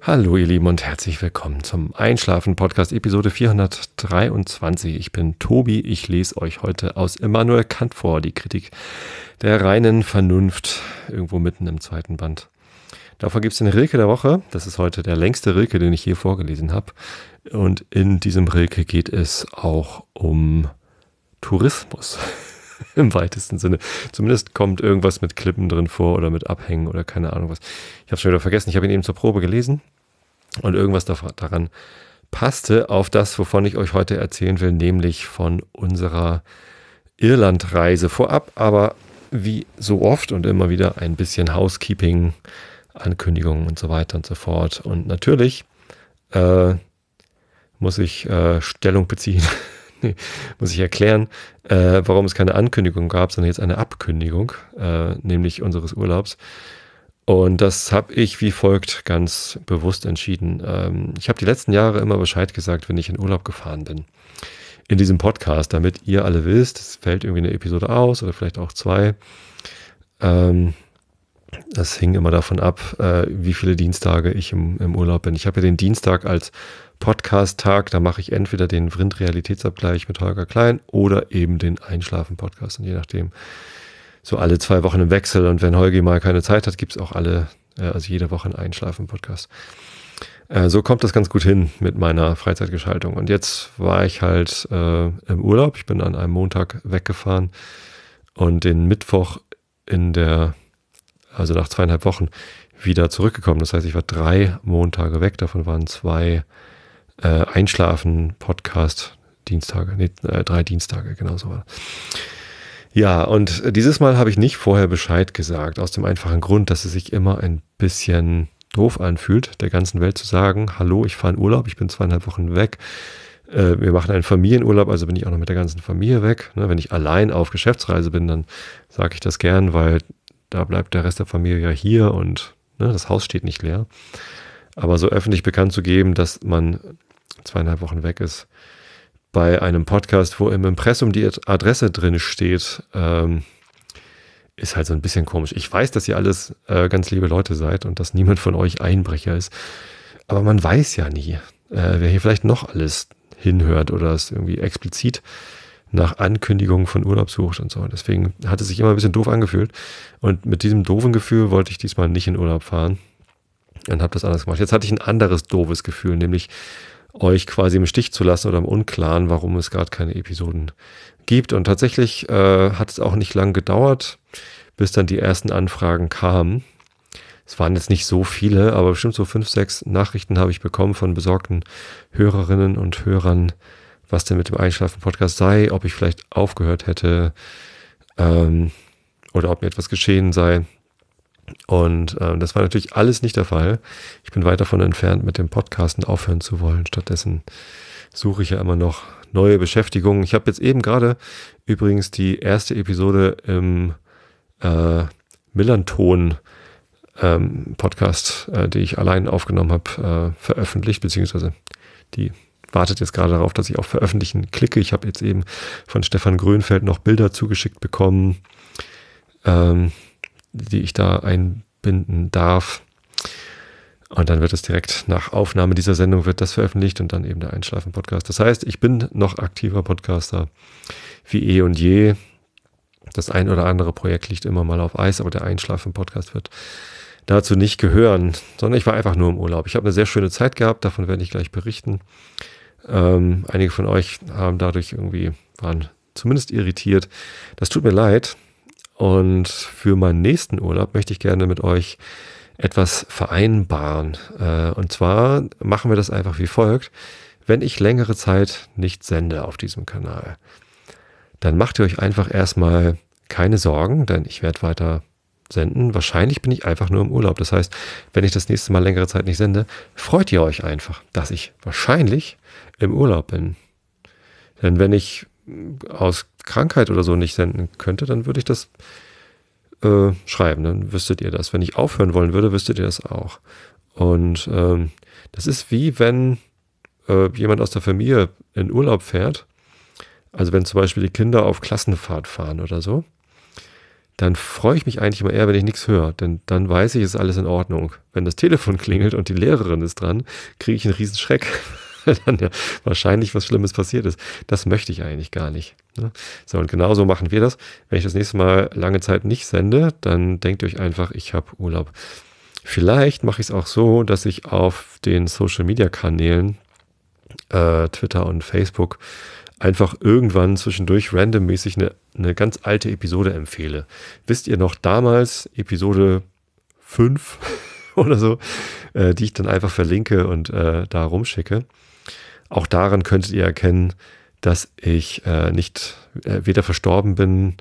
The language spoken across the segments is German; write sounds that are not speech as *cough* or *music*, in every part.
Hallo ihr Lieben und herzlich willkommen zum Einschlafen Podcast Episode 423. Ich bin Tobi, ich lese euch heute aus Immanuel Kant vor, die Kritik der reinen Vernunft, irgendwo mitten im zweiten Band. Davor gibt es den Rilke der Woche, das ist heute der längste Rilke, den ich hier vorgelesen habe. Und in diesem Rilke geht es auch um Tourismus *laughs* im weitesten Sinne. Zumindest kommt irgendwas mit Klippen drin vor oder mit Abhängen oder keine Ahnung was. Ich habe es schon wieder vergessen, ich habe ihn eben zur Probe gelesen und irgendwas daran passte auf das, wovon ich euch heute erzählen will, nämlich von unserer Irlandreise vorab, aber wie so oft und immer wieder ein bisschen Housekeeping, Ankündigungen und so weiter und so fort. Und natürlich äh, muss ich äh, Stellung beziehen *laughs* muss ich erklären, äh, warum es keine Ankündigung gab, sondern jetzt eine Abkündigung, äh, nämlich unseres Urlaubs. Und das habe ich wie folgt ganz bewusst entschieden. Ähm, ich habe die letzten Jahre immer Bescheid gesagt, wenn ich in Urlaub gefahren bin. In diesem Podcast, damit ihr alle wisst, es fällt irgendwie eine Episode aus oder vielleicht auch zwei. Ähm, das hing immer davon ab, äh, wie viele Dienstage ich im, im Urlaub bin. Ich habe ja den Dienstag als Podcast-Tag. Da mache ich entweder den Vrind-Realitätsabgleich mit Holger Klein oder eben den Einschlafen-Podcast. Und je nachdem, so alle zwei Wochen im Wechsel. Und wenn Holgi mal keine Zeit hat, gibt es auch alle, äh, also jede Woche einen Einschlafen-Podcast. Äh, so kommt das ganz gut hin mit meiner Freizeitgeschaltung. Und jetzt war ich halt äh, im Urlaub. Ich bin an einem Montag weggefahren und den Mittwoch in der, also nach zweieinhalb Wochen, wieder zurückgekommen. Das heißt, ich war drei Montage weg. Davon waren zwei äh, Einschlafen Podcast Dienstage, nee, äh, drei Dienstage, genau so war. Ja, und dieses Mal habe ich nicht vorher Bescheid gesagt, aus dem einfachen Grund, dass es sich immer ein bisschen doof anfühlt, der ganzen Welt zu sagen, hallo, ich fahre in Urlaub, ich bin zweieinhalb Wochen weg. Äh, wir machen einen Familienurlaub, also bin ich auch noch mit der ganzen Familie weg. Ne, wenn ich allein auf Geschäftsreise bin, dann sage ich das gern, weil da bleibt der Rest der Familie ja hier und ne, das Haus steht nicht leer. Aber so öffentlich bekannt zu geben, dass man zweieinhalb Wochen weg ist, bei einem Podcast, wo im Impressum die Adresse drin steht, ähm, ist halt so ein bisschen komisch. Ich weiß, dass ihr alles äh, ganz liebe Leute seid und dass niemand von euch Einbrecher ist. Aber man weiß ja nie, äh, wer hier vielleicht noch alles hinhört oder es irgendwie explizit nach Ankündigungen von Urlaub sucht und so. Deswegen hat es sich immer ein bisschen doof angefühlt. Und mit diesem doofen Gefühl wollte ich diesmal nicht in Urlaub fahren und habe das anders gemacht. Jetzt hatte ich ein anderes doofes Gefühl, nämlich euch quasi im Stich zu lassen oder im Unklaren, warum es gerade keine Episoden gibt. Und tatsächlich äh, hat es auch nicht lang gedauert, bis dann die ersten Anfragen kamen. Es waren jetzt nicht so viele, aber bestimmt so fünf, sechs Nachrichten habe ich bekommen von besorgten Hörerinnen und Hörern, was denn mit dem Einschlafen-Podcast sei, ob ich vielleicht aufgehört hätte ähm, oder ob mir etwas geschehen sei. Und äh, das war natürlich alles nicht der Fall. Ich bin weit davon entfernt, mit dem Podcasten aufhören zu wollen. Stattdessen suche ich ja immer noch neue Beschäftigungen. Ich habe jetzt eben gerade übrigens die erste Episode im äh, Millanton ähm, Podcast, äh, die ich allein aufgenommen habe, äh, veröffentlicht, beziehungsweise die wartet jetzt gerade darauf, dass ich auf Veröffentlichen klicke. Ich habe jetzt eben von Stefan Grönfeld noch Bilder zugeschickt bekommen. Ähm, die ich da einbinden darf. Und dann wird es direkt nach Aufnahme dieser Sendung wird das veröffentlicht und dann eben der Einschlafen-Podcast. Das heißt, ich bin noch aktiver Podcaster wie eh und je. Das ein oder andere Projekt liegt immer mal auf Eis, aber der Einschlafen-Podcast wird dazu nicht gehören, sondern ich war einfach nur im Urlaub. Ich habe eine sehr schöne Zeit gehabt, davon werde ich gleich berichten. Ähm, einige von euch haben dadurch irgendwie, waren zumindest irritiert. Das tut mir leid. Und für meinen nächsten Urlaub möchte ich gerne mit euch etwas vereinbaren. Äh, und zwar machen wir das einfach wie folgt. Wenn ich längere Zeit nicht sende auf diesem Kanal, dann macht ihr euch einfach erstmal keine Sorgen, denn ich werde weiter senden. Wahrscheinlich bin ich einfach nur im Urlaub. Das heißt, wenn ich das nächste Mal längere Zeit nicht sende, freut ihr euch einfach, dass ich wahrscheinlich im Urlaub bin. Denn wenn ich aus Krankheit oder so nicht senden könnte, dann würde ich das äh, schreiben. Dann wüsstet ihr das. Wenn ich aufhören wollen würde, wüsstet ihr das auch. Und ähm, das ist wie wenn äh, jemand aus der Familie in Urlaub fährt. Also wenn zum Beispiel die Kinder auf Klassenfahrt fahren oder so, dann freue ich mich eigentlich immer eher, wenn ich nichts höre. Denn dann weiß ich, es ist alles in Ordnung. Wenn das Telefon klingelt und die Lehrerin ist dran, kriege ich einen riesen Schreck, *laughs* *laughs* dann ja wahrscheinlich was Schlimmes passiert ist. Das möchte ich eigentlich gar nicht. Ne? So, und genauso machen wir das. Wenn ich das nächste Mal lange Zeit nicht sende, dann denkt euch einfach, ich habe Urlaub. Vielleicht mache ich es auch so, dass ich auf den Social-Media-Kanälen äh, Twitter und Facebook einfach irgendwann zwischendurch randommäßig eine, eine ganz alte Episode empfehle. Wisst ihr noch damals, Episode 5 *laughs* oder so, äh, die ich dann einfach verlinke und äh, da rumschicke. Auch daran könntet ihr erkennen, dass ich äh, nicht äh, weder verstorben bin,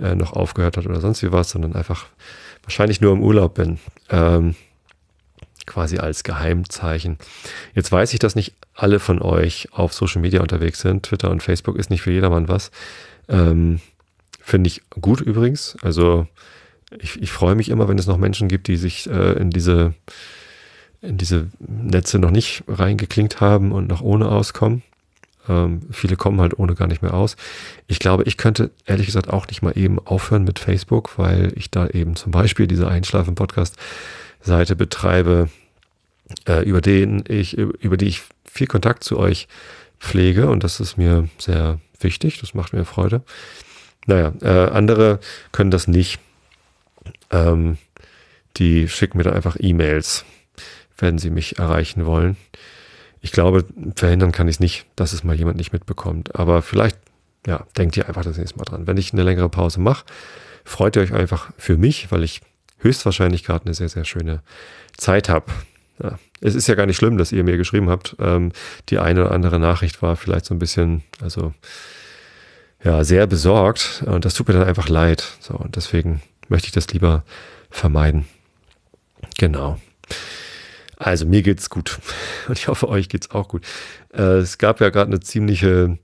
äh, noch aufgehört hat oder sonst wie was, sondern einfach wahrscheinlich nur im Urlaub bin. Ähm, quasi als Geheimzeichen. Jetzt weiß ich, dass nicht alle von euch auf Social Media unterwegs sind. Twitter und Facebook ist nicht für jedermann was. Ähm, Finde ich gut übrigens. Also ich, ich freue mich immer, wenn es noch Menschen gibt, die sich äh, in diese in diese Netze noch nicht reingeklinkt haben und noch ohne auskommen. Ähm, viele kommen halt ohne gar nicht mehr aus. Ich glaube, ich könnte ehrlich gesagt auch nicht mal eben aufhören mit Facebook, weil ich da eben zum Beispiel diese Einschlafen-Podcast-Seite betreibe, äh, über den ich, über die ich viel Kontakt zu euch pflege und das ist mir sehr wichtig. Das macht mir Freude. Naja, äh, andere können das nicht. Ähm, die schicken mir da einfach E-Mails wenn Sie mich erreichen wollen. Ich glaube, verhindern kann ich es nicht, dass es mal jemand nicht mitbekommt. Aber vielleicht, ja, denkt ihr einfach das nächste Mal dran. Wenn ich eine längere Pause mache, freut ihr euch einfach für mich, weil ich höchstwahrscheinlich gerade eine sehr, sehr schöne Zeit habe. Ja, es ist ja gar nicht schlimm, dass ihr mir geschrieben habt. Ähm, die eine oder andere Nachricht war vielleicht so ein bisschen, also ja, sehr besorgt. Und das tut mir dann einfach leid. So, und deswegen möchte ich das lieber vermeiden. Genau. Also mir geht's gut *laughs* und ich hoffe, euch geht's auch gut. Äh, es gab ja gerade eine ziemliche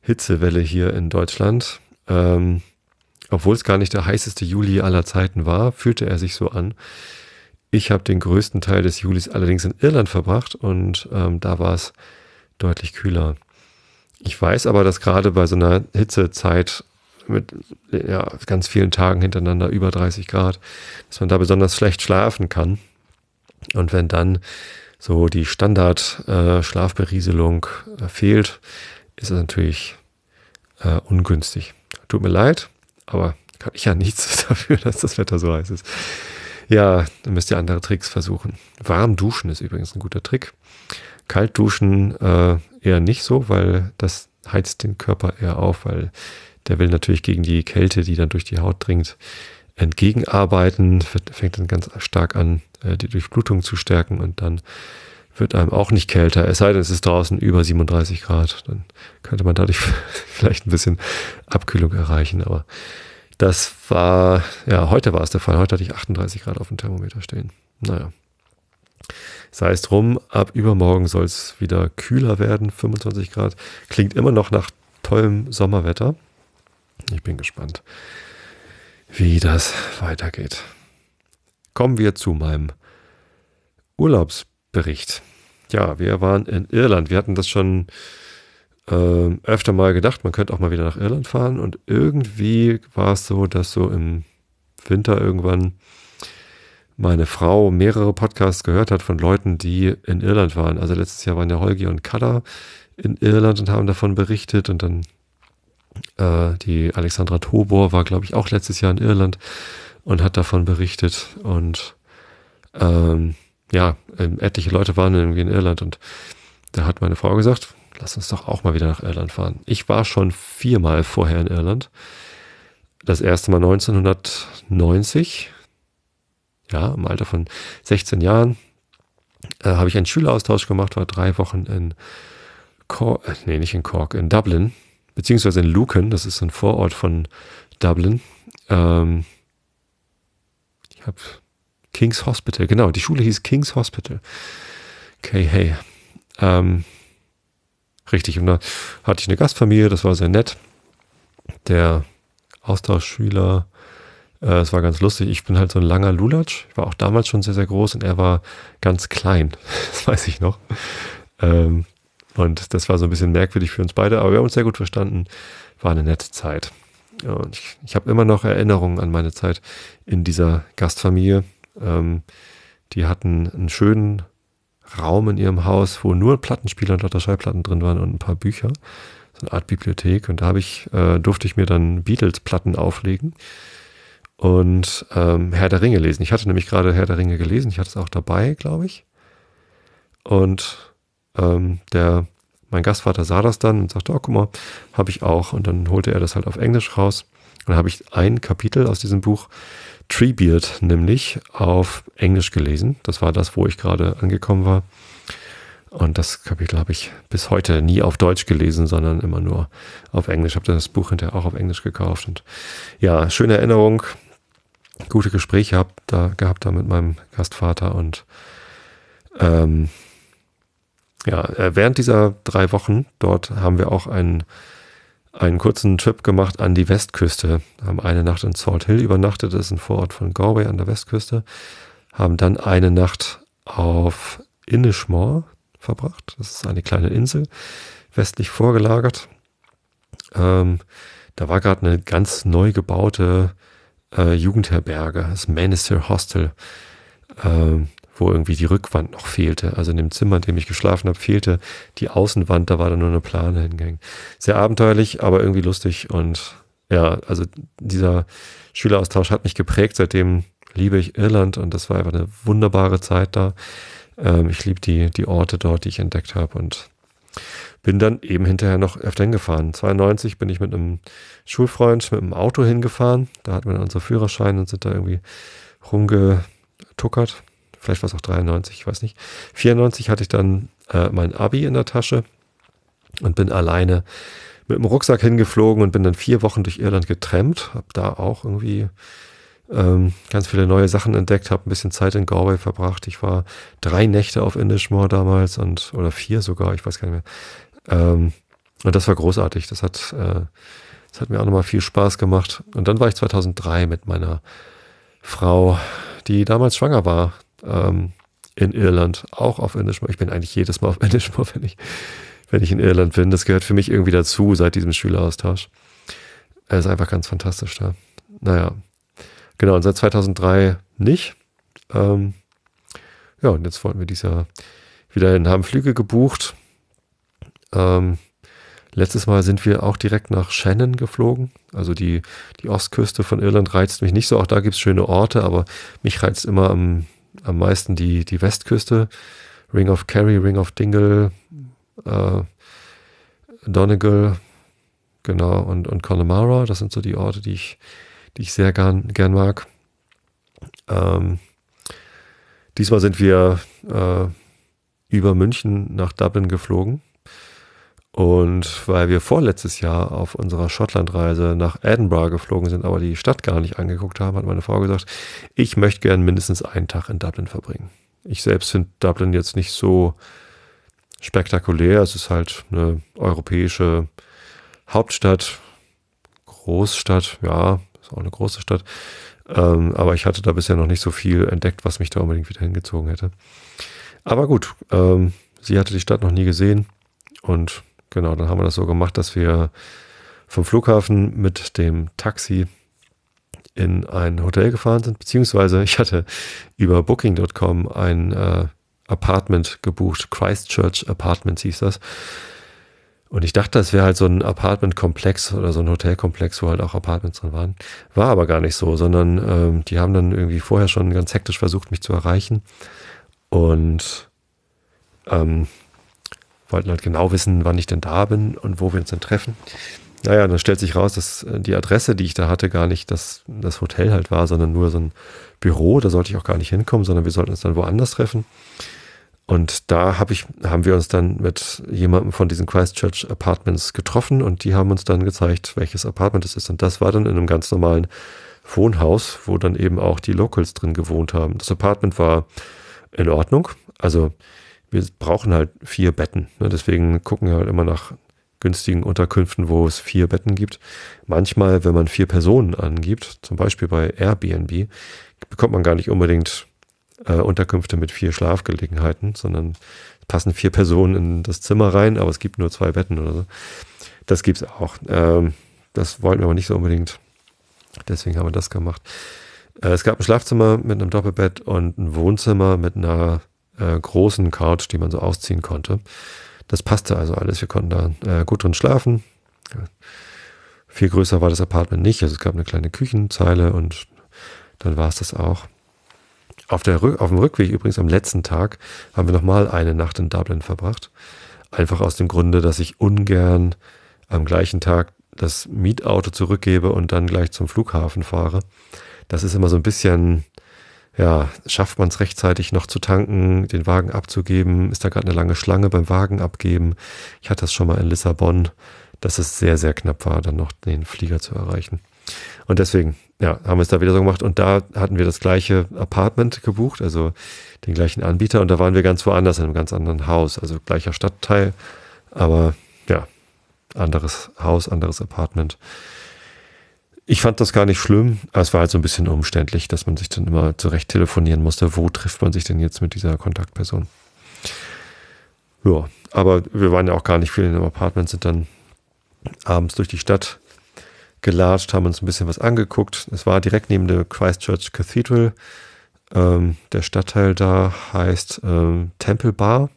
Hitzewelle hier in Deutschland. Ähm, obwohl es gar nicht der heißeste Juli aller Zeiten war, fühlte er sich so an. Ich habe den größten Teil des Julis allerdings in Irland verbracht und ähm, da war es deutlich kühler. Ich weiß aber, dass gerade bei so einer Hitzezeit mit ja, ganz vielen Tagen hintereinander über 30 Grad, dass man da besonders schlecht schlafen kann. Und wenn dann so die Standard-Schlafberieselung äh, äh, fehlt, ist das natürlich äh, ungünstig. Tut mir leid, aber kann ich ja nichts *laughs* dafür, dass das Wetter so heiß ist. Ja, dann müsst ihr andere Tricks versuchen. Warm duschen ist übrigens ein guter Trick. Kalt duschen äh, eher nicht so, weil das heizt den Körper eher auf, weil der will natürlich gegen die Kälte, die dann durch die Haut dringt, entgegenarbeiten, fängt dann ganz stark an, äh, die Durchblutung zu stärken und dann wird einem auch nicht kälter, es sei denn, es ist draußen über 37 Grad. Dann könnte man dadurch *laughs* vielleicht ein bisschen Abkühlung erreichen. Aber das war, ja, heute war es der Fall. Heute hatte ich 38 Grad auf dem Thermometer stehen. Naja. Sei es drum, ab übermorgen soll es wieder kühler werden, 25 Grad. Klingt immer noch nach tollem Sommerwetter. Ich bin gespannt wie das weitergeht. Kommen wir zu meinem Urlaubsbericht. Ja, wir waren in Irland. Wir hatten das schon ähm, öfter mal gedacht, man könnte auch mal wieder nach Irland fahren. Und irgendwie war es so, dass so im Winter irgendwann meine Frau mehrere Podcasts gehört hat von Leuten, die in Irland waren. Also letztes Jahr waren ja Holgi und Kada in Irland und haben davon berichtet. Und dann äh, die Alexandra Tobor war, glaube ich, auch letztes Jahr in Irland und hat davon berichtet. Und ähm, ja, ähm, etliche Leute waren irgendwie in Irland und da hat meine Frau gesagt, lass uns doch auch mal wieder nach Irland fahren. Ich war schon viermal vorher in Irland. Das erste Mal 1990, ja, im Alter von 16 Jahren, äh, habe ich einen Schüleraustausch gemacht, war drei Wochen in Cork, äh, nee, nicht in Cork, in Dublin beziehungsweise in Lucan, das ist ein Vorort von Dublin. Ähm, ich habe King's Hospital, genau, die Schule hieß King's Hospital. Okay, hey. Ähm, richtig, und da hatte ich eine Gastfamilie, das war sehr nett. Der Austauschschüler, äh, es äh, war ganz lustig. Ich bin halt so ein langer Lulatsch. Ich war auch damals schon sehr, sehr groß und er war ganz klein. *laughs* das weiß ich noch. Ähm, und das war so ein bisschen merkwürdig für uns beide, aber wir haben uns sehr gut verstanden. War eine nette Zeit. Und ich, ich habe immer noch Erinnerungen an meine Zeit in dieser Gastfamilie. Ähm, die hatten einen schönen Raum in ihrem Haus, wo nur Plattenspieler und lauter Schallplatten drin waren und ein paar Bücher. So eine Art Bibliothek. Und da habe ich, äh, durfte ich mir dann Beatles-Platten auflegen und ähm, Herr der Ringe lesen. Ich hatte nämlich gerade Herr der Ringe gelesen. Ich hatte es auch dabei, glaube ich. Und ähm, der, mein Gastvater sah das dann und sagte, oh, guck mal, habe ich auch. Und dann holte er das halt auf Englisch raus. Und dann habe ich ein Kapitel aus diesem Buch, Treebeard, nämlich auf Englisch gelesen. Das war das, wo ich gerade angekommen war. Und das Kapitel habe ich bis heute nie auf Deutsch gelesen, sondern immer nur auf Englisch. Habe das Buch hinterher auch auf Englisch gekauft. Und ja, schöne Erinnerung. Gute Gespräche hab da, gehabt da mit meinem Gastvater und ähm, ja, äh, während dieser drei Wochen dort haben wir auch einen, einen kurzen Trip gemacht an die Westküste. Haben eine Nacht in Salt Hill übernachtet, das ist ein Vorort von Galway an der Westküste. Haben dann eine Nacht auf Inishmore verbracht. Das ist eine kleine Insel, westlich vorgelagert. Ähm, da war gerade eine ganz neu gebaute äh, Jugendherberge, das Manister Hostel. Ähm, wo irgendwie die Rückwand noch fehlte. Also in dem Zimmer, in dem ich geschlafen habe, fehlte die Außenwand, da war dann nur eine Plane hingegangen. Sehr abenteuerlich, aber irgendwie lustig und ja, also dieser Schüleraustausch hat mich geprägt. Seitdem liebe ich Irland und das war einfach eine wunderbare Zeit da. Ähm, ich liebe die, die Orte dort, die ich entdeckt habe und bin dann eben hinterher noch öfter hingefahren. 92 bin ich mit einem Schulfreund mit einem Auto hingefahren. Da hatten wir dann unsere Führerschein und sind da irgendwie rumgetuckert vielleicht war es auch 93, ich weiß nicht. 94 hatte ich dann äh, mein Abi in der Tasche und bin alleine mit dem Rucksack hingeflogen und bin dann vier Wochen durch Irland getrennt. Hab da auch irgendwie ähm, ganz viele neue Sachen entdeckt, habe ein bisschen Zeit in Galway verbracht. Ich war drei Nächte auf Inishmore damals und oder vier sogar, ich weiß gar nicht mehr. Ähm, und das war großartig. Das hat, äh, das hat mir auch nochmal viel Spaß gemacht. Und dann war ich 2003 mit meiner Frau, die damals schwanger war, ähm, in Irland auch auf Englisch. Ich bin eigentlich jedes Mal auf *laughs* Englisch, wenn ich, wenn ich in Irland bin. Das gehört für mich irgendwie dazu seit diesem Schüleraustausch. Er ist einfach ganz fantastisch da. Naja, genau. Und seit 2003 nicht. Ähm, ja, und jetzt wollten wir dieses Jahr wieder hin, haben Flüge gebucht. Ähm, letztes Mal sind wir auch direkt nach Shannon geflogen. Also die, die Ostküste von Irland reizt mich nicht so. Auch da gibt es schöne Orte, aber mich reizt immer am am meisten die, die Westküste. Ring of Kerry, Ring of Dingle, äh, Donegal, genau, und, und Connemara. Das sind so die Orte, die ich, die ich sehr gern, gern mag. Ähm, diesmal sind wir äh, über München nach Dublin geflogen. Und weil wir vorletztes Jahr auf unserer Schottlandreise nach Edinburgh geflogen sind, aber die Stadt gar nicht angeguckt haben, hat meine Frau gesagt, ich möchte gern mindestens einen Tag in Dublin verbringen. Ich selbst finde Dublin jetzt nicht so spektakulär. Es ist halt eine europäische Hauptstadt, Großstadt, ja, ist auch eine große Stadt. Ähm, aber ich hatte da bisher noch nicht so viel entdeckt, was mich da unbedingt wieder hingezogen hätte. Aber gut, ähm, sie hatte die Stadt noch nie gesehen und Genau, dann haben wir das so gemacht, dass wir vom Flughafen mit dem Taxi in ein Hotel gefahren sind, beziehungsweise ich hatte über Booking.com ein äh, Apartment gebucht, Christchurch Apartments hieß das. Und ich dachte, das wäre halt so ein Apartmentkomplex oder so ein Hotelkomplex, wo halt auch Apartments drin waren. War aber gar nicht so, sondern ähm, die haben dann irgendwie vorher schon ganz hektisch versucht, mich zu erreichen. Und ähm, wollten halt genau wissen, wann ich denn da bin und wo wir uns denn treffen. Naja, dann stellt sich raus, dass äh, die Adresse, die ich da hatte, gar nicht das, das Hotel halt war, sondern nur so ein Büro. Da sollte ich auch gar nicht hinkommen, sondern wir sollten uns dann woanders treffen. Und da hab ich, haben wir uns dann mit jemandem von diesen Christchurch Apartments getroffen und die haben uns dann gezeigt, welches Apartment es ist. Und das war dann in einem ganz normalen Wohnhaus, wo dann eben auch die Locals drin gewohnt haben. Das Apartment war in Ordnung. Also wir brauchen halt vier Betten. Ne? Deswegen gucken wir halt immer nach günstigen Unterkünften, wo es vier Betten gibt. Manchmal, wenn man vier Personen angibt, zum Beispiel bei Airbnb, bekommt man gar nicht unbedingt äh, Unterkünfte mit vier Schlafgelegenheiten, sondern passen vier Personen in das Zimmer rein, aber es gibt nur zwei Betten oder so. Das gibt's auch. Ähm, das wollten wir aber nicht so unbedingt. Deswegen haben wir das gemacht. Äh, es gab ein Schlafzimmer mit einem Doppelbett und ein Wohnzimmer mit einer äh, großen Couch, die man so ausziehen konnte. Das passte also alles. Wir konnten da äh, gut drin schlafen. Viel größer war das Apartment nicht. Also es gab eine kleine Küchenzeile und dann war es das auch. Auf, der Rück auf dem Rückweg übrigens am letzten Tag haben wir nochmal eine Nacht in Dublin verbracht. Einfach aus dem Grunde, dass ich ungern am gleichen Tag das Mietauto zurückgebe und dann gleich zum Flughafen fahre. Das ist immer so ein bisschen ja, schafft man es rechtzeitig noch zu tanken, den Wagen abzugeben? Ist da gerade eine lange Schlange beim Wagen abgeben? Ich hatte das schon mal in Lissabon, dass es sehr, sehr knapp war, dann noch den Flieger zu erreichen. Und deswegen, ja, haben wir es da wieder so gemacht. Und da hatten wir das gleiche Apartment gebucht, also den gleichen Anbieter. Und da waren wir ganz woanders, in einem ganz anderen Haus, also gleicher Stadtteil, aber ja, anderes Haus, anderes Apartment. Ich fand das gar nicht schlimm, aber es war halt so ein bisschen umständlich, dass man sich dann immer zurecht telefonieren musste, wo trifft man sich denn jetzt mit dieser Kontaktperson. Ja, aber wir waren ja auch gar nicht viel in dem Apartment, sind dann abends durch die Stadt gelatscht, haben uns ein bisschen was angeguckt. Es war direkt neben der Christchurch Cathedral. Ähm, der Stadtteil da heißt ähm, Temple Bar.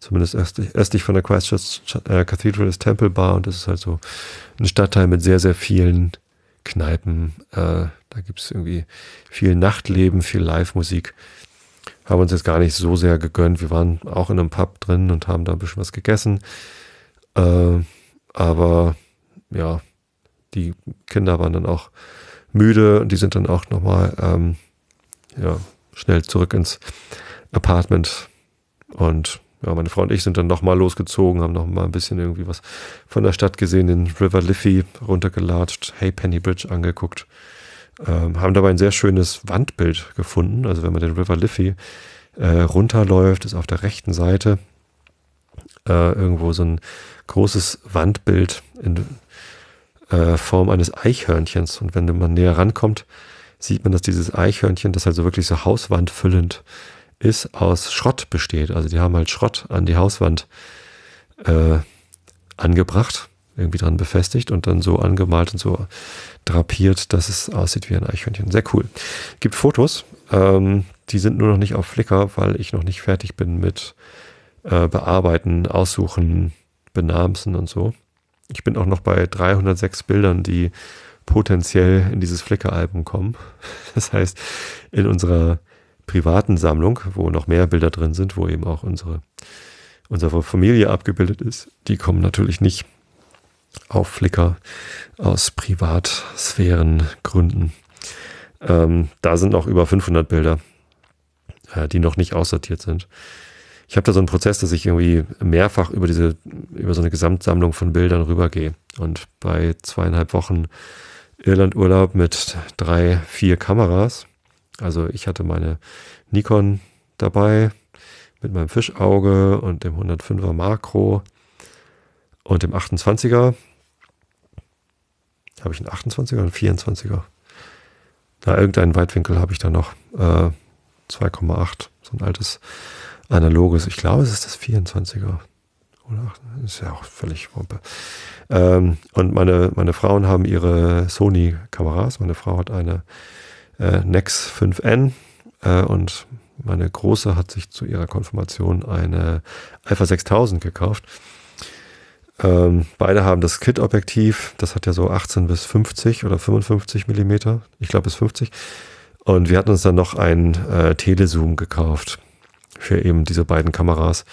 Zumindest östlich, östlich von der Christchurch äh, Cathedral ist Temple Bar und das ist halt so ein Stadtteil mit sehr, sehr vielen Kneipen. Äh, da gibt es irgendwie viel Nachtleben, viel Live-Musik. Haben uns jetzt gar nicht so sehr gegönnt. Wir waren auch in einem Pub drin und haben da ein bisschen was gegessen. Äh, aber ja, die Kinder waren dann auch müde und die sind dann auch nochmal ähm, ja, schnell zurück ins Apartment und ja, meine Frau und ich sind dann nochmal losgezogen, haben nochmal ein bisschen irgendwie was von der Stadt gesehen, den River Liffey runtergelatscht, Hey Penny Bridge angeguckt, ähm, haben dabei ein sehr schönes Wandbild gefunden. Also wenn man den River Liffey äh, runterläuft, ist auf der rechten Seite äh, irgendwo so ein großes Wandbild in äh, Form eines Eichhörnchens. Und wenn man näher rankommt, sieht man, dass dieses Eichhörnchen, das halt so wirklich so hauswandfüllend äh, ist aus Schrott besteht. Also die haben halt Schrott an die Hauswand äh, angebracht, irgendwie dran befestigt und dann so angemalt und so drapiert, dass es aussieht wie ein Eichhörnchen. Sehr cool. Gibt Fotos. Ähm, die sind nur noch nicht auf Flickr, weil ich noch nicht fertig bin mit äh, Bearbeiten, Aussuchen, Benamsen und so. Ich bin auch noch bei 306 Bildern, die potenziell in dieses Flickr-Album kommen. *laughs* Das heißt, in unserer privaten Sammlung, wo noch mehr Bilder drin sind, wo eben auch unsere, unsere Familie abgebildet ist. Die kommen natürlich nicht auf Flickr aus Privatsphärengründen. Ähm, da sind noch über 500 Bilder, äh, die noch nicht aussortiert sind. Ich habe da so einen Prozess, dass ich irgendwie mehrfach über diese, über so eine Gesamtsammlung von Bildern rübergehe. Und bei zweieinhalb Wochen Irlandurlaub mit drei, vier Kameras also ich hatte meine Nikon dabei mit meinem Fischauge und dem 105er Makro und dem 28er. Habe ich einen 28er oder einen 24er? Na, irgendeinen Weitwinkel habe ich da noch. Äh, 2,8, so ein altes analoges. Ich glaube, es ist das 24er. Oder? Ist ja auch völlig Wumpe. Ähm, und meine, meine Frauen haben ihre Sony-Kameras. Meine Frau hat eine äh, Nex 5N äh, und meine Große hat sich zu ihrer Konfirmation eine Alpha 6000 gekauft. Ähm, beide haben das Kit-Objektiv, das hat ja so 18 bis 50 oder 55 Millimeter, ich glaube bis 50. Und wir hatten uns dann noch ein äh, Telezoom gekauft für eben diese beiden Kameras.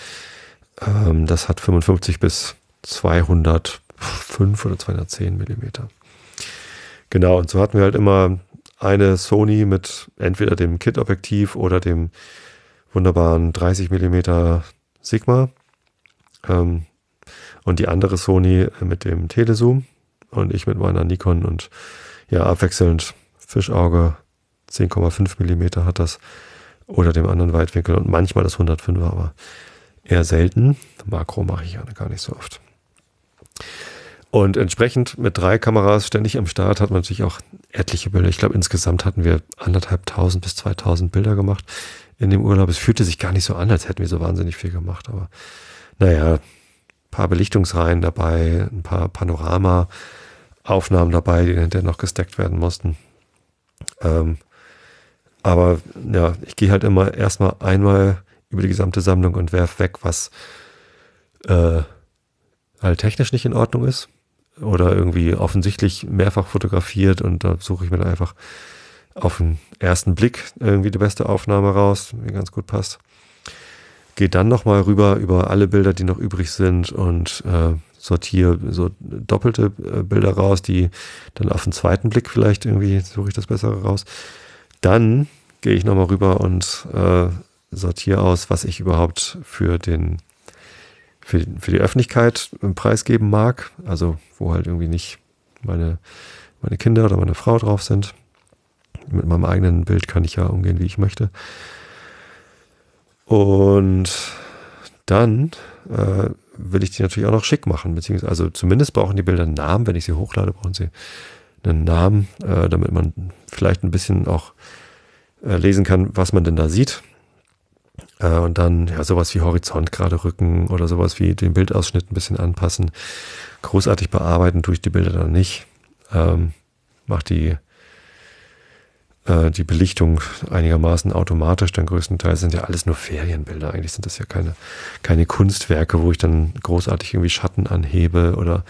Ähm, das hat 55 bis 205 oder 210 Millimeter. Genau, und so hatten wir halt immer eine Sony mit entweder dem Kit-Objektiv oder dem wunderbaren 30 mm Sigma ähm, und die andere Sony mit dem Telesoom und ich mit meiner Nikon und ja, abwechselnd Fischauge 10,5 mm hat das oder dem anderen Weitwinkel und manchmal das 105er, aber eher selten. Makro mache ich ja gar nicht so oft. Und entsprechend mit drei Kameras ständig am Start hat man natürlich auch etliche Bilder. Ich glaube, insgesamt hatten wir anderthalb tausend bis zweitausend Bilder gemacht in dem Urlaub. Es fühlte sich gar nicht so an, als hätten wir so wahnsinnig viel gemacht. Aber naja, paar Belichtungsreihen dabei, ein paar Panorama-Aufnahmen dabei, die hinterher noch gesteckt werden mussten. Ähm, aber ja, ich gehe halt immer erstmal einmal über die gesamte Sammlung und werf weg, was äh, halt technisch nicht in Ordnung ist oder irgendwie offensichtlich mehrfach fotografiert und da suche ich mir dann einfach auf den ersten Blick irgendwie die beste Aufnahme raus, die ganz gut passt. Gehe dann nochmal rüber über alle Bilder, die noch übrig sind und äh, sortiere so doppelte äh, Bilder raus, die dann auf den zweiten Blick vielleicht irgendwie suche ich das Bessere raus. Dann gehe ich nochmal rüber und äh, sortiere aus, was ich überhaupt für den für, für die Öffentlichkeit äh, preisgeben mag, also wo halt irgendwie nicht meine, meine Kinder oder meine Frau drauf sind. Mit meinem eigenen Bild kann ich ja umgehen, wie ich möchte. Und dann äh, will ich die natürlich auch noch schick machen, beziehungsweise also zumindest brauchen die Bilder einen Namen, wenn ich sie hochlade, brauchen sie einen Namen, äh, damit man vielleicht ein bisschen auch äh, lesen kann, was man denn da sieht. Äh, und dann ja, sowas wie Horizont gerade rücken oder sowas wie den Bildausschnitt ein bisschen anpassen. Großartig bearbeiten durch die Bilder dann nicht. Ähm, mach die, äh, die Belichtung einigermaßen automatisch, dann größtenteils sind ja alles nur Ferienbilder. Eigentlich sind das ja keine, keine Kunstwerke, wo ich dann großartig irgendwie Schatten anhebe oder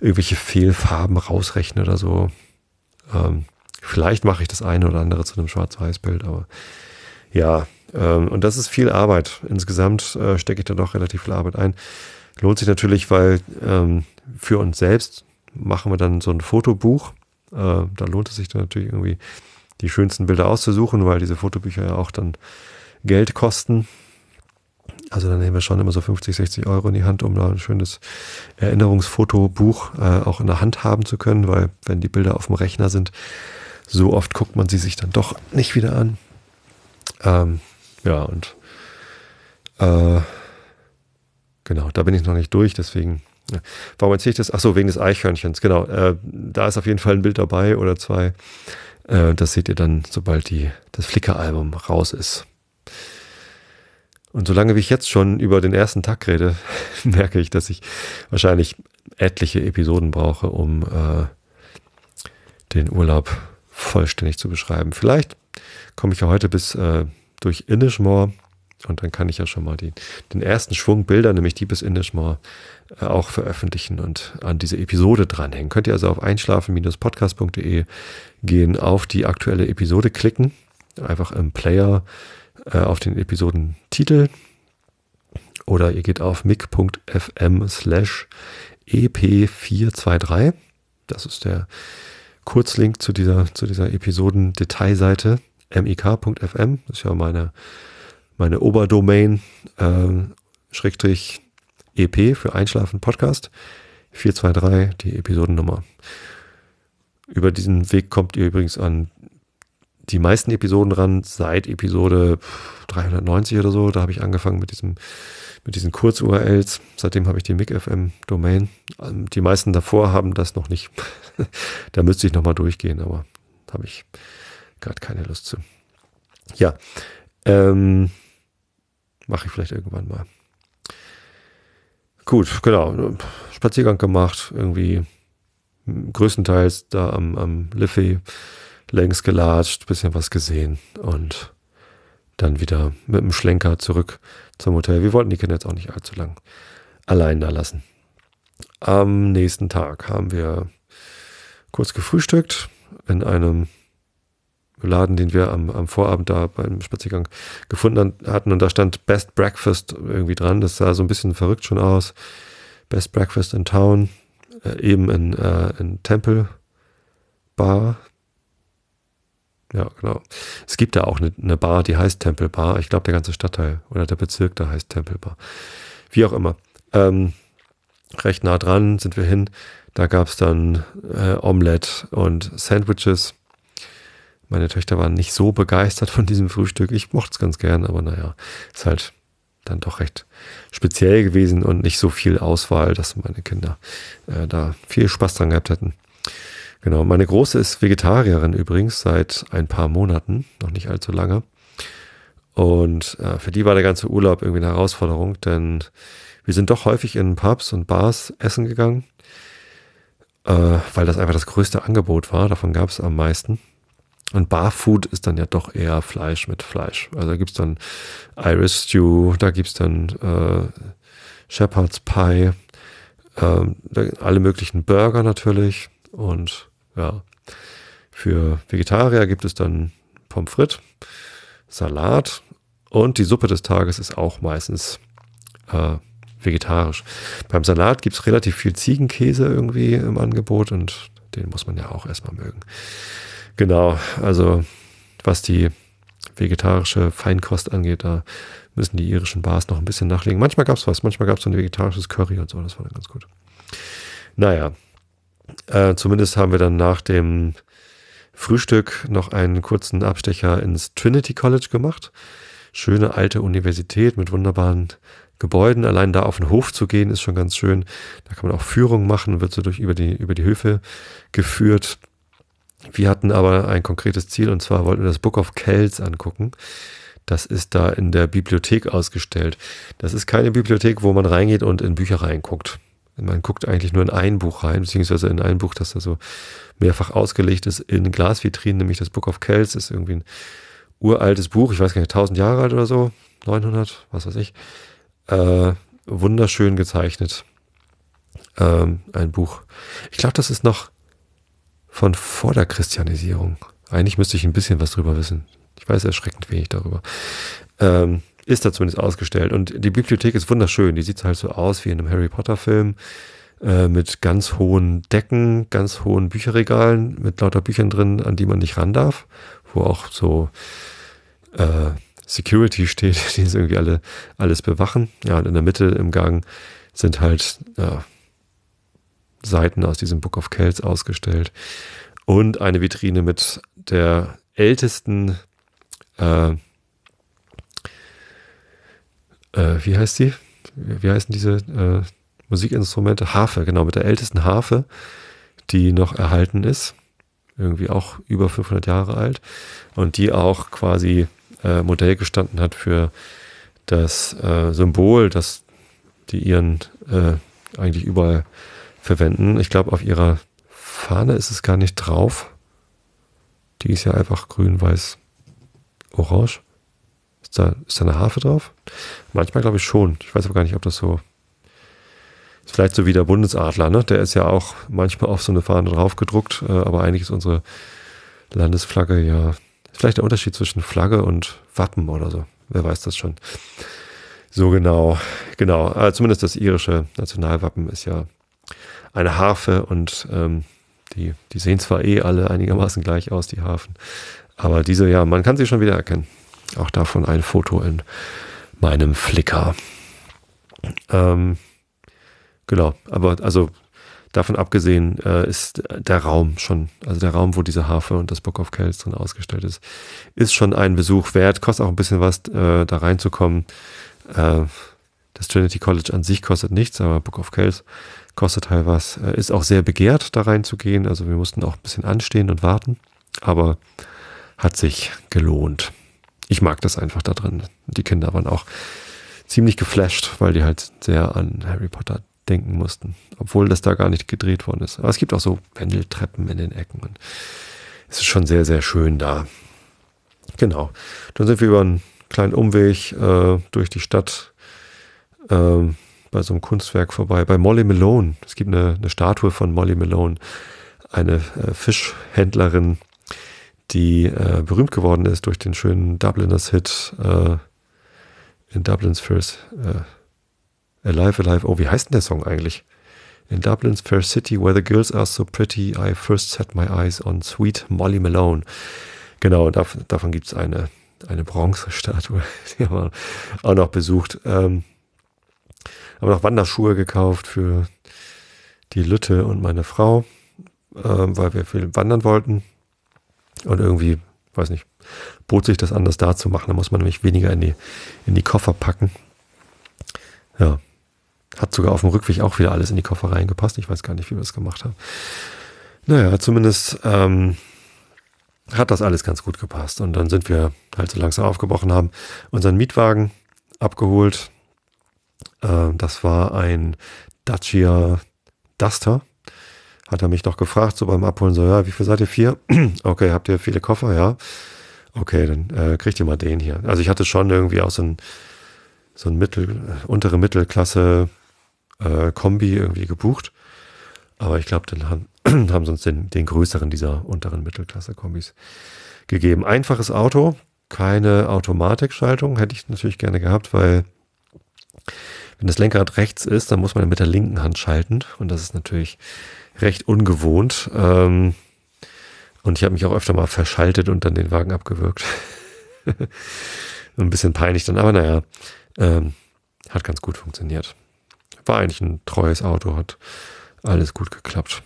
irgendwelche Fehlfarben rausrechne oder so. Ähm, vielleicht mache ich das eine oder andere zu einem Schwarz-Weiß-Bild, aber ja, ähm, und das ist viel Arbeit. Insgesamt äh, stecke ich da doch relativ viel Arbeit ein. Lohnt sich natürlich, weil ähm, für uns selbst machen wir dann so ein Fotobuch. Äh, da lohnt es sich dann natürlich irgendwie die schönsten Bilder auszusuchen, weil diese Fotobücher ja auch dann Geld kosten. Also dann nehmen wir schon immer so 50, 60 Euro in die Hand, um da ein schönes Erinnerungsfotobuch äh, auch in der Hand haben zu können, weil wenn die Bilder auf dem Rechner sind, so oft guckt man sie sich dann doch nicht wieder an. Ähm, ja, und äh, genau, da bin ich noch nicht durch, deswegen. Warum erzähle ich das? Achso, wegen des Eichhörnchens, genau. Äh, da ist auf jeden Fall ein Bild dabei oder zwei. Äh, das seht ihr dann, sobald die, das Flickr-Album raus ist. Und solange wie ich jetzt schon über den ersten Tag rede, *laughs* merke ich, dass ich wahrscheinlich etliche Episoden brauche, um äh, den Urlaub vollständig zu beschreiben. Vielleicht komme ich ja heute bis äh, durch Inishmore und dann kann ich ja schon mal die, den ersten Schwung Bilder, nämlich die bis Inishmore, äh, auch veröffentlichen und an diese Episode dranhängen. Könnt ihr also auf einschlafen-podcast.de gehen, auf die aktuelle Episode klicken, einfach im Player äh, auf den Episodentitel oder ihr geht auf mic.fm slash ep423. Das ist der Kurzlink zu dieser, zu dieser Episodendetailseite mik.fm, das ist ja meine, meine Oberdomain, äh, Schrägstrich EP für Einschlafen Podcast 423, die Episodennummer. Über diesen Weg kommt ihr übrigens an die meisten Episoden ran, seit Episode 390 oder so. Da habe ich angefangen mit, diesem, mit diesen Kurz-URLs. Seitdem habe ich die MIG-FM-Domain. Ähm, die meisten davor haben das noch nicht. *laughs* da müsste ich nochmal durchgehen, aber habe ich gerade keine Lust zu. Ja, ähm, mache ich vielleicht irgendwann mal. Gut, genau. Spaziergang gemacht, irgendwie hm, größtenteils da am, am Liffey längs gelatscht, bisschen was gesehen und dann wieder mit dem Schlenker zurück zum Hotel. Wir wollten die Kinder jetzt auch nicht allzu lang allein da lassen. Am nächsten Tag haben wir kurz gefrühstückt in einem Laden, den wir am, am Vorabend da beim Spaziergang gefunden hatten. Und da stand Best Breakfast irgendwie dran. Das sah so ein bisschen verrückt schon aus. Best Breakfast in Town, äh, eben in, äh, in Temple Bar. Ja, genau. Es gibt da auch eine, eine Bar, die heißt Temple Bar. Ich glaube, der ganze Stadtteil oder der Bezirk da heißt Temple Bar. Wie auch immer. Ähm, recht nah dran sind wir hin. Da gab es dann äh, Omelette und Sandwiches meine Töchter waren nicht so begeistert von diesem Frühstück. Ich mochte es ganz gern, aber naja, ist halt dann doch recht speziell gewesen und nicht so viel Auswahl, dass meine Kinder äh, da viel Spaß dran gehabt hätten. Genau, meine Große ist Vegetarierin übrigens seit ein paar Monaten, noch nicht allzu lange. Und äh, für die war der ganze Urlaub irgendwie eine Herausforderung, denn wir sind doch häufig in Pubs und Bars essen gegangen, äh, weil das einfach das größte Angebot war. Davon gab es am meisten. Und Barfood ist dann ja doch eher Fleisch mit Fleisch. Also da gibt es dann Iris Stew, da gibt es dann äh, Shepherd's Pie, ähm, alle möglichen Burger natürlich. Und ja, für Vegetarier gibt es dann Pommes frites, Salat und die Suppe des Tages ist auch meistens äh, vegetarisch. Beim Salat gibt es relativ viel Ziegenkäse irgendwie im Angebot und den muss man ja auch erstmal mögen. Genau, also was die vegetarische Feinkost angeht, da müssen die irischen Bars noch ein bisschen nachlegen. Manchmal gab es was, manchmal gab es so ein vegetarisches Curry und so, das war dann ganz gut. Naja, äh, zumindest haben wir dann nach dem Frühstück noch einen kurzen Abstecher ins Trinity College gemacht. Schöne alte Universität mit wunderbaren Gebäuden. Allein da auf den Hof zu gehen ist schon ganz schön. Da kann man auch Führung machen, wird so durch über die, über die Höfe geführt. Wir hatten aber ein konkretes Ziel und zwar wollten wir das Book of Kells angucken. Das ist da in der Bibliothek ausgestellt. Das ist keine Bibliothek, wo man reingeht und in Bücher reinguckt. Man guckt eigentlich nur in ein Buch rein, beziehungsweise in ein Buch, das da so mehrfach ausgelegt ist in Glasvitrinen, nämlich das Book of Kells ist irgendwie ein uraltes Buch, ich weiß gar nicht, 1000 Jahre alt oder so, 900, was weiß ich. Äh, wunderschön gezeichnet. Ähm, ein Buch. Ich glaube, das ist noch, von vor der Christianisierung. Eigentlich müsste ich ein bisschen was drüber wissen. Ich weiß erschreckend wenig darüber. Ähm, ist da zumindest ausgestellt. Und die Bibliothek ist wunderschön. Die sieht halt so aus wie in einem Harry Potter-Film äh, mit ganz hohen Decken, ganz hohen Bücherregalen, mit lauter Büchern drin, an die man nicht ran darf, wo auch so äh, Security steht, *laughs* die es irgendwie alle alles bewachen. Ja, und in der Mitte im Gang sind halt ja, Seiten aus diesem Book of Kells ausgestellt und eine Vitrine mit der ältesten, äh, äh, wie heißt die? Wie heißen diese äh, Musikinstrumente? Harfe, genau, mit der ältesten Harfe, die noch erhalten ist. Irgendwie auch über 500 Jahre alt und die auch quasi äh, Modell gestanden hat für das äh, Symbol, das die ihren äh, eigentlich überall verwenden. Ich glaube, auf ihrer Fahne ist es gar nicht drauf. Die ist ja einfach grün, weiß, orange. Ist da, ist da eine Harfe drauf? Manchmal glaube ich schon. Ich weiß aber gar nicht, ob das so ist. Vielleicht so wie der Bundesadler, ne? Der ist ja auch manchmal auf so eine Fahne drauf gedruckt, äh, aber eigentlich ist unsere Landesflagge ja. Vielleicht der Unterschied zwischen Flagge und Wappen oder so. Wer weiß das schon. So genau, genau. Äh, zumindest das irische Nationalwappen ist ja eine Harfe und ähm, die, die sehen zwar eh alle einigermaßen gleich aus, die Harfen, aber diese, ja, man kann sie schon wieder erkennen. Auch davon ein Foto in meinem Flickr. Ähm, genau, aber also davon abgesehen äh, ist der Raum schon, also der Raum, wo diese Harfe und das Book of Kells drin ausgestellt ist, ist schon ein Besuch wert. Kostet auch ein bisschen was, äh, da reinzukommen. Äh, das Trinity College an sich kostet nichts, aber Book of Kells kostet halt äh, was, ist auch sehr begehrt, da reinzugehen. Also wir mussten auch ein bisschen anstehen und warten, aber hat sich gelohnt. Ich mag das einfach da drin. Die Kinder waren auch ziemlich geflasht, weil die halt sehr an Harry Potter denken mussten, obwohl das da gar nicht gedreht worden ist. Aber es gibt auch so Pendeltreppen in den Ecken und es ist schon sehr, sehr schön da. Genau. Dann sind wir über einen kleinen Umweg äh, durch die Stadt ähm, bei so einem Kunstwerk vorbei, bei Molly Malone. Es gibt eine, eine Statue von Molly Malone, eine äh, Fischhändlerin, die äh, berühmt geworden ist durch den schönen Dubliners Hit äh, in Dublin's First äh, Alive, Alive. Oh, wie heißt denn der Song eigentlich? In Dublin's Fair City, where the girls are so pretty, I first set my eyes on sweet Molly Malone. Genau, dav davon gibt es eine, eine Bronzestatue, *laughs* die haben wir auch noch besucht. Ähm, aber noch Wanderschuhe gekauft für die Lütte und meine Frau, äh, weil wir viel wandern wollten. Und irgendwie, weiß nicht, bot sich das anders da zu machen. Da muss man nämlich weniger in die, in die Koffer packen. Ja. Hat sogar auf dem Rückweg auch wieder alles in die Koffer reingepasst. Ich weiß gar nicht, wie wir das gemacht haben. Naja, zumindest ähm, hat das alles ganz gut gepasst. Und dann sind wir halt so langsam aufgebrochen, haben unseren Mietwagen abgeholt, äh, das war ein Dacia Duster. Hat er mich doch gefragt, so beim Abholen, so, ja, wie viel seid ihr? Vier? *clears throat* okay, habt ihr viele Koffer? Ja. Okay, dann äh, kriegt ihr mal den hier. Also ich hatte schon irgendwie auch so ein, so ein Mittel, äh, untere Mittelklasse äh, Kombi irgendwie gebucht. Aber ich glaube, dann haben, *clears throat* haben sie uns den, den größeren dieser unteren Mittelklasse-Kombis gegeben. Einfaches Auto, keine Automatikschaltung, hätte ich natürlich gerne gehabt, weil wenn das Lenkrad rechts ist, dann muss man mit der linken Hand schalten und das ist natürlich recht ungewohnt. Ähm, und ich habe mich auch öfter mal verschaltet und dann den Wagen abgewürgt. *laughs* ein bisschen peinlich dann, aber naja, ähm, hat ganz gut funktioniert. War eigentlich ein treues Auto, hat alles gut geklappt.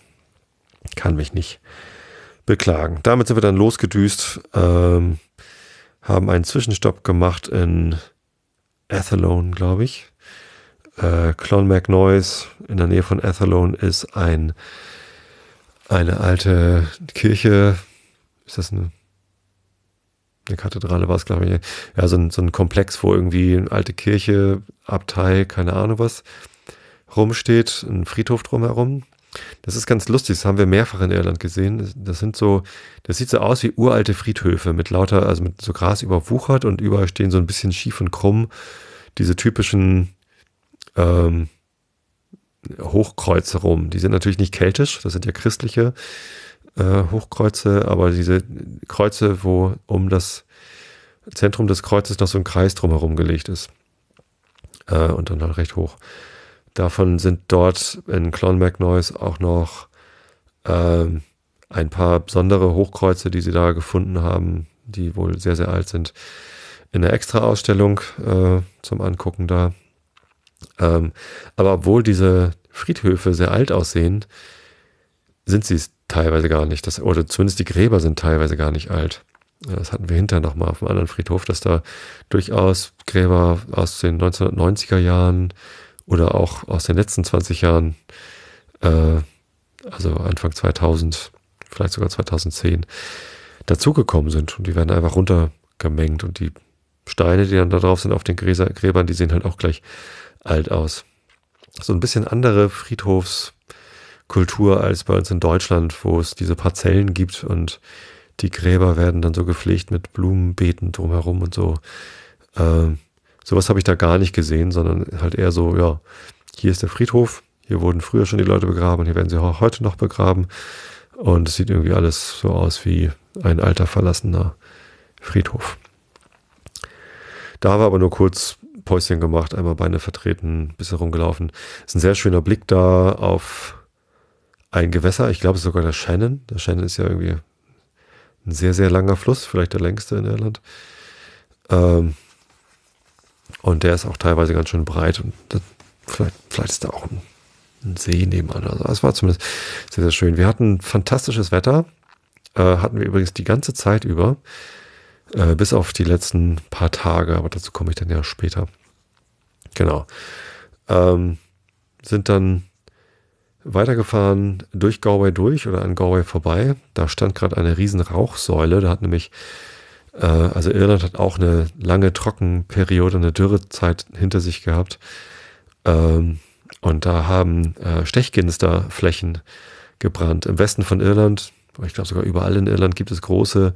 Kann mich nicht beklagen. Damit sind wir dann losgedüst, ähm, haben einen Zwischenstopp gemacht in Athlone, glaube ich. Äh, Clonmacnoise in der Nähe von Athlone ist ein, eine alte Kirche. Ist das eine, eine Kathedrale? War es, glaube ich. Ja, so ein, so ein Komplex, wo irgendwie eine alte Kirche, Abtei, keine Ahnung was rumsteht, ein Friedhof drumherum. Das ist ganz lustig, das haben wir mehrfach in Irland gesehen. Das sind so, das sieht so aus wie uralte Friedhöfe mit lauter, also mit so Gras überwuchert und überall stehen so ein bisschen schief und krumm diese typischen ähm, Hochkreuze rum. Die sind natürlich nicht keltisch, das sind ja christliche äh, Hochkreuze, aber diese Kreuze, wo um das Zentrum des Kreuzes noch so ein Kreis drumherum gelegt ist. Äh, und dann halt recht hoch. Davon sind dort in Clonmac McNoise auch noch ähm, ein paar besondere Hochkreuze, die sie da gefunden haben, die wohl sehr, sehr alt sind, in der Extra-Ausstellung äh, zum Angucken da. Ähm, aber obwohl diese Friedhöfe sehr alt aussehen, sind sie es teilweise gar nicht. Das, oder zumindest die Gräber sind teilweise gar nicht alt. Das hatten wir hinterher nochmal auf dem anderen Friedhof, dass da durchaus Gräber aus den 1990er Jahren, oder auch aus den letzten 20 Jahren, äh, also Anfang 2000, vielleicht sogar 2010, dazugekommen sind. Und die werden einfach runtergemengt und die Steine, die dann da drauf sind auf den Gräbern, die sehen halt auch gleich alt aus. So ein bisschen andere Friedhofskultur als bei uns in Deutschland, wo es diese Parzellen gibt und die Gräber werden dann so gepflegt mit Blumenbeeten drumherum und so. Äh, Sowas habe ich da gar nicht gesehen, sondern halt eher so, ja, hier ist der Friedhof, hier wurden früher schon die Leute begraben, und hier werden sie auch heute noch begraben. Und es sieht irgendwie alles so aus wie ein alter verlassener Friedhof. Da war aber nur kurz Päuschen gemacht, einmal Beine vertreten, ein bisschen rumgelaufen. Ist ein sehr schöner Blick da auf ein Gewässer. Ich glaube, es ist sogar der Shannon. Der Shannon ist ja irgendwie ein sehr, sehr langer Fluss, vielleicht der längste in Irland. Ähm, und der ist auch teilweise ganz schön breit und das, vielleicht, vielleicht ist da auch ein, ein See nebenan. Also es war zumindest sehr, sehr schön. Wir hatten fantastisches Wetter. Äh, hatten wir übrigens die ganze Zeit über. Äh, bis auf die letzten paar Tage, aber dazu komme ich dann ja später. Genau. Ähm, sind dann weitergefahren durch Galway durch oder an Galway vorbei. Da stand gerade eine riesen Rauchsäule. Da hat nämlich äh, also Irland hat auch eine lange Trockenperiode, eine Dürrezeit hinter sich gehabt. Ähm, und da haben äh, Stechginsterflächen gebrannt. Im Westen von Irland, ich glaube sogar überall in Irland, gibt es große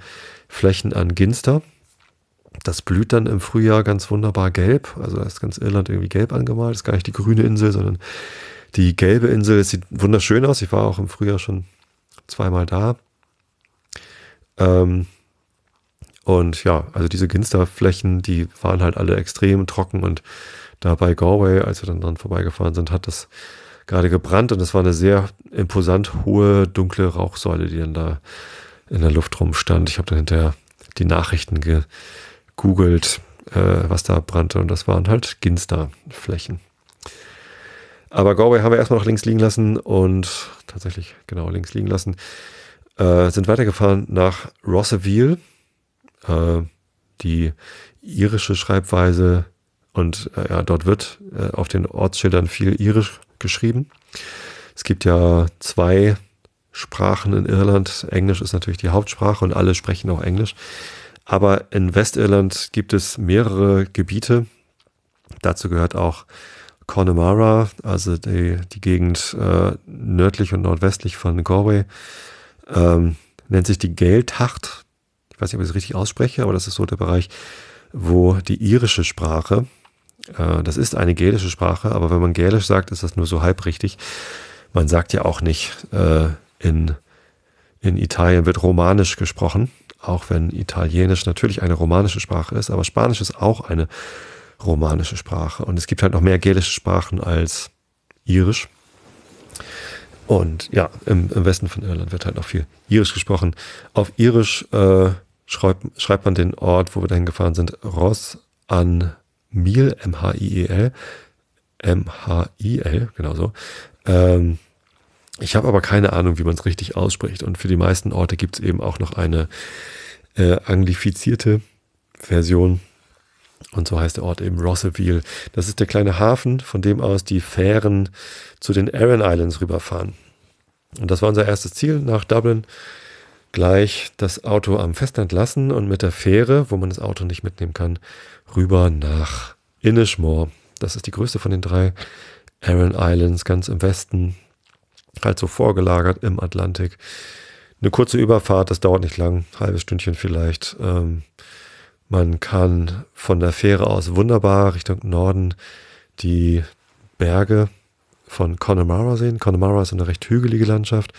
Flächen an Ginster. Das blüht dann im Frühjahr ganz wunderbar gelb. Also da ist ganz Irland irgendwie gelb angemalt. Das ist gar nicht die grüne Insel, sondern die gelbe Insel. Es sieht wunderschön aus. Ich war auch im Frühjahr schon zweimal da. Ähm, und ja, also diese Ginsterflächen, die waren halt alle extrem trocken und da bei Galway, als wir dann dran vorbeigefahren sind, hat das gerade gebrannt und es war eine sehr imposant hohe, dunkle Rauchsäule, die dann da in der Luft rumstand. Ich habe dann hinterher die Nachrichten gegoogelt, äh, was da brannte und das waren halt Ginsterflächen. Aber Galway haben wir erstmal noch links liegen lassen und tatsächlich genau links liegen lassen. Äh, sind weitergefahren nach Rosseville äh, die irische Schreibweise und äh, ja, dort wird äh, auf den Ortsschildern viel irisch geschrieben. Es gibt ja zwei Sprachen in Irland. Englisch ist natürlich die Hauptsprache und alle sprechen auch Englisch. Aber in Westirland gibt es mehrere Gebiete. Dazu gehört auch Connemara, also die, die Gegend äh, nördlich und nordwestlich von Galway, ähm, nennt sich die Gaeltacht ich weiß nicht, ob ich es richtig ausspreche, aber das ist so der Bereich, wo die irische Sprache, äh, das ist eine gälische Sprache, aber wenn man gälisch sagt, ist das nur so halb richtig. Man sagt ja auch nicht, äh, in, in Italien wird romanisch gesprochen, auch wenn Italienisch natürlich eine romanische Sprache ist, aber Spanisch ist auch eine romanische Sprache. Und es gibt halt noch mehr gälische Sprachen als irisch. Und ja, im, im Westen von Irland wird halt noch viel irisch gesprochen. Auf irisch äh, schreibt, schreibt man den Ort, wo wir dahin gefahren sind, Ross an Miel, M-H-I-E-L, M-H-I-L, e genau so. Ähm, ich habe aber keine Ahnung, wie man es richtig ausspricht. Und für die meisten Orte gibt es eben auch noch eine äh, anglifizierte Version. Und so heißt der Ort eben Rosseville. Das ist der kleine Hafen, von dem aus die Fähren zu den Aran Islands rüberfahren. Und das war unser erstes Ziel nach Dublin gleich das Auto am Festland lassen und mit der Fähre, wo man das Auto nicht mitnehmen kann, rüber nach Inishmore. Das ist die größte von den drei Aran Islands, ganz im Westen, halt so vorgelagert im Atlantik. Eine kurze Überfahrt, das dauert nicht lang, halbes Stündchen vielleicht. Ähm, man kann von der Fähre aus wunderbar Richtung Norden die Berge von Connemara sehen. Connemara ist eine recht hügelige Landschaft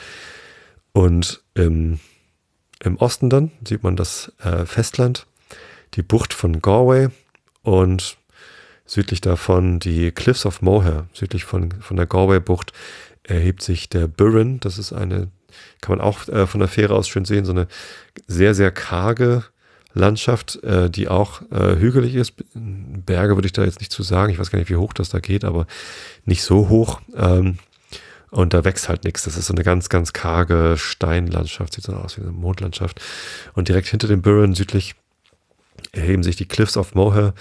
und im im Osten dann sieht man das äh, Festland, die Bucht von Galway und südlich davon die Cliffs of Moher. Südlich von, von der Galway-Bucht erhebt sich der Burren. Das ist eine, kann man auch äh, von der Fähre aus schön sehen, so eine sehr, sehr karge Landschaft, äh, die auch äh, hügelig ist. Berge würde ich da jetzt nicht zu sagen. Ich weiß gar nicht, wie hoch das da geht, aber nicht so hoch. Ähm, und da wächst halt nichts. Das ist so eine ganz, ganz karge Steinlandschaft, sieht so aus wie eine Mondlandschaft. Und direkt hinter den Burren südlich erheben sich die Cliffs of Moher.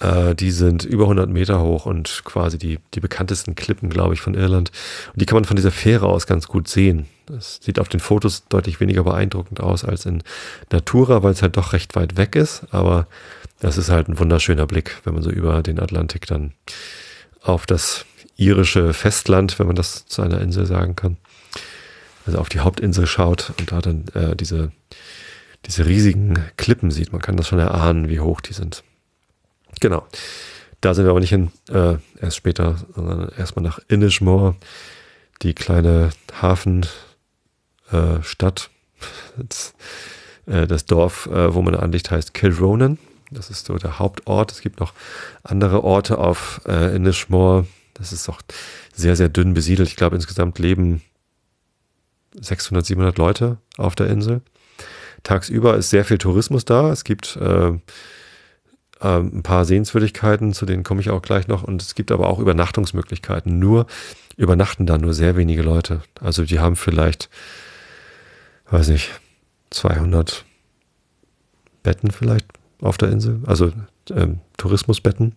Äh, die sind über 100 Meter hoch und quasi die, die bekanntesten Klippen, glaube ich, von Irland. Und die kann man von dieser Fähre aus ganz gut sehen. Das sieht auf den Fotos deutlich weniger beeindruckend aus als in Natura, weil es halt doch recht weit weg ist. Aber das ist halt ein wunderschöner Blick, wenn man so über den Atlantik dann auf das irische Festland, wenn man das zu einer Insel sagen kann. Also auf die Hauptinsel schaut und da dann äh, diese, diese riesigen Klippen sieht. Man kann das schon erahnen, wie hoch die sind. Genau. Da sind wir aber nicht hin, äh, erst später, sondern erstmal nach Inishmore, die kleine Hafenstadt, äh, äh, das, das, Dorf, äh, wo man anliegt, heißt Kilronan. Das ist so der Hauptort. Es gibt noch andere Orte auf äh, Inishmore, das ist doch sehr, sehr dünn besiedelt. Ich glaube, insgesamt leben 600, 700 Leute auf der Insel. Tagsüber ist sehr viel Tourismus da. Es gibt äh, äh, ein paar Sehenswürdigkeiten, zu denen komme ich auch gleich noch. Und es gibt aber auch Übernachtungsmöglichkeiten. Nur übernachten da nur sehr wenige Leute. Also die haben vielleicht, weiß nicht, 200 Betten vielleicht auf der Insel. Also ähm, Tourismusbetten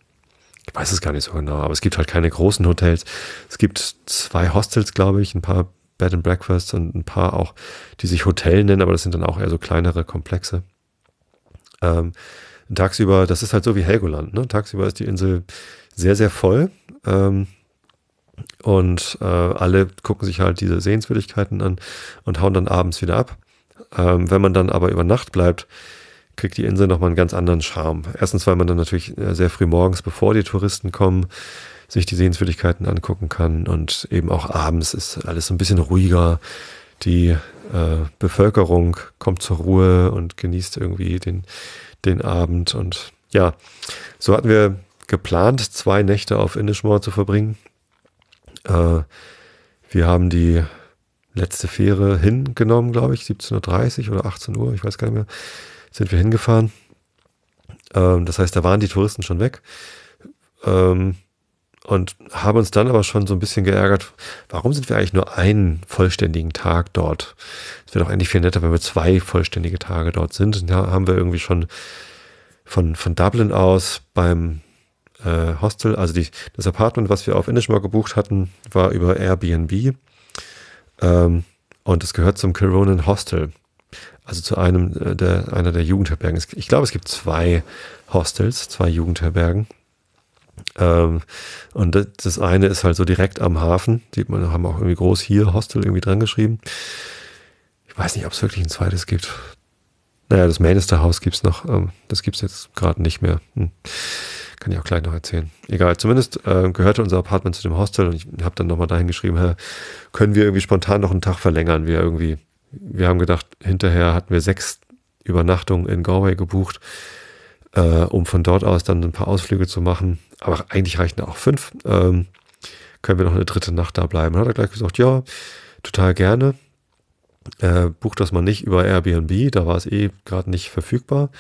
ich weiß es gar nicht so genau, aber es gibt halt keine großen Hotels. Es gibt zwei Hostels, glaube ich, ein paar Bed and Breakfasts und ein paar auch, die sich Hotel nennen, aber das sind dann auch eher so kleinere Komplexe. Ähm, tagsüber, das ist halt so wie Helgoland, ne? Tagsüber ist die Insel sehr, sehr voll. Ähm, und äh, alle gucken sich halt diese Sehenswürdigkeiten an und hauen dann abends wieder ab. Ähm, wenn man dann aber über Nacht bleibt, kriegt die Insel nochmal einen ganz anderen Charme. Erstens, weil man dann natürlich äh, sehr früh morgens, bevor die Touristen kommen, sich die Sehenswürdigkeiten angucken kann und eben auch abends ist alles so ein bisschen ruhiger. Die äh, Bevölkerung kommt zur Ruhe und genießt irgendwie den, den Abend. Und ja, so hatten wir geplant, zwei Nächte auf Indischmoor zu verbringen. Äh, wir haben die letzte Fähre hingenommen, glaube ich, 17.30 Uhr oder 18 Uhr, ich weiß gar nicht mehr sind wir hingefahren. Ähm, das heißt, da waren die Touristen schon weg. Ähm, und haben uns dann aber schon so ein bisschen geärgert, warum sind wir eigentlich nur einen vollständigen Tag dort? Es wäre doch eigentlich viel netter, wenn wir zwei vollständige Tage dort sind. Da haben wir irgendwie schon von, von Dublin aus beim äh, Hostel, also die, das Apartment, was wir auf Inishmore gebucht hatten, war über Airbnb. Ähm, und es gehört zum Kironan Hostel. Also zu einem äh, der, einer der Jugendherbergen. Ich glaube, es gibt zwei Hostels, zwei Jugendherbergen. Ähm, und das, das, eine ist halt so direkt am Hafen. Sieht man, haben auch irgendwie groß hier Hostel irgendwie dran geschrieben. Ich weiß nicht, ob es wirklich ein zweites gibt. Naja, das Manister House gibt es noch. Ähm, das gibt es jetzt gerade nicht mehr. Hm. Kann ich auch gleich noch erzählen. Egal, zumindest äh, gehörte unser Apartment zu dem Hostel und ich habe dann nochmal dahin geschrieben, können wir irgendwie spontan noch einen Tag verlängern, wir irgendwie wir haben gedacht, hinterher hatten wir sechs Übernachtungen in Galway gebucht, äh, um von dort aus dann ein paar Ausflüge zu machen. Aber eigentlich reichten auch fünf. Ähm, können wir noch eine dritte Nacht da bleiben? Dann hat er gleich gesagt, ja, total gerne. Äh, bucht das mal nicht über Airbnb, da war es eh gerade nicht verfügbar,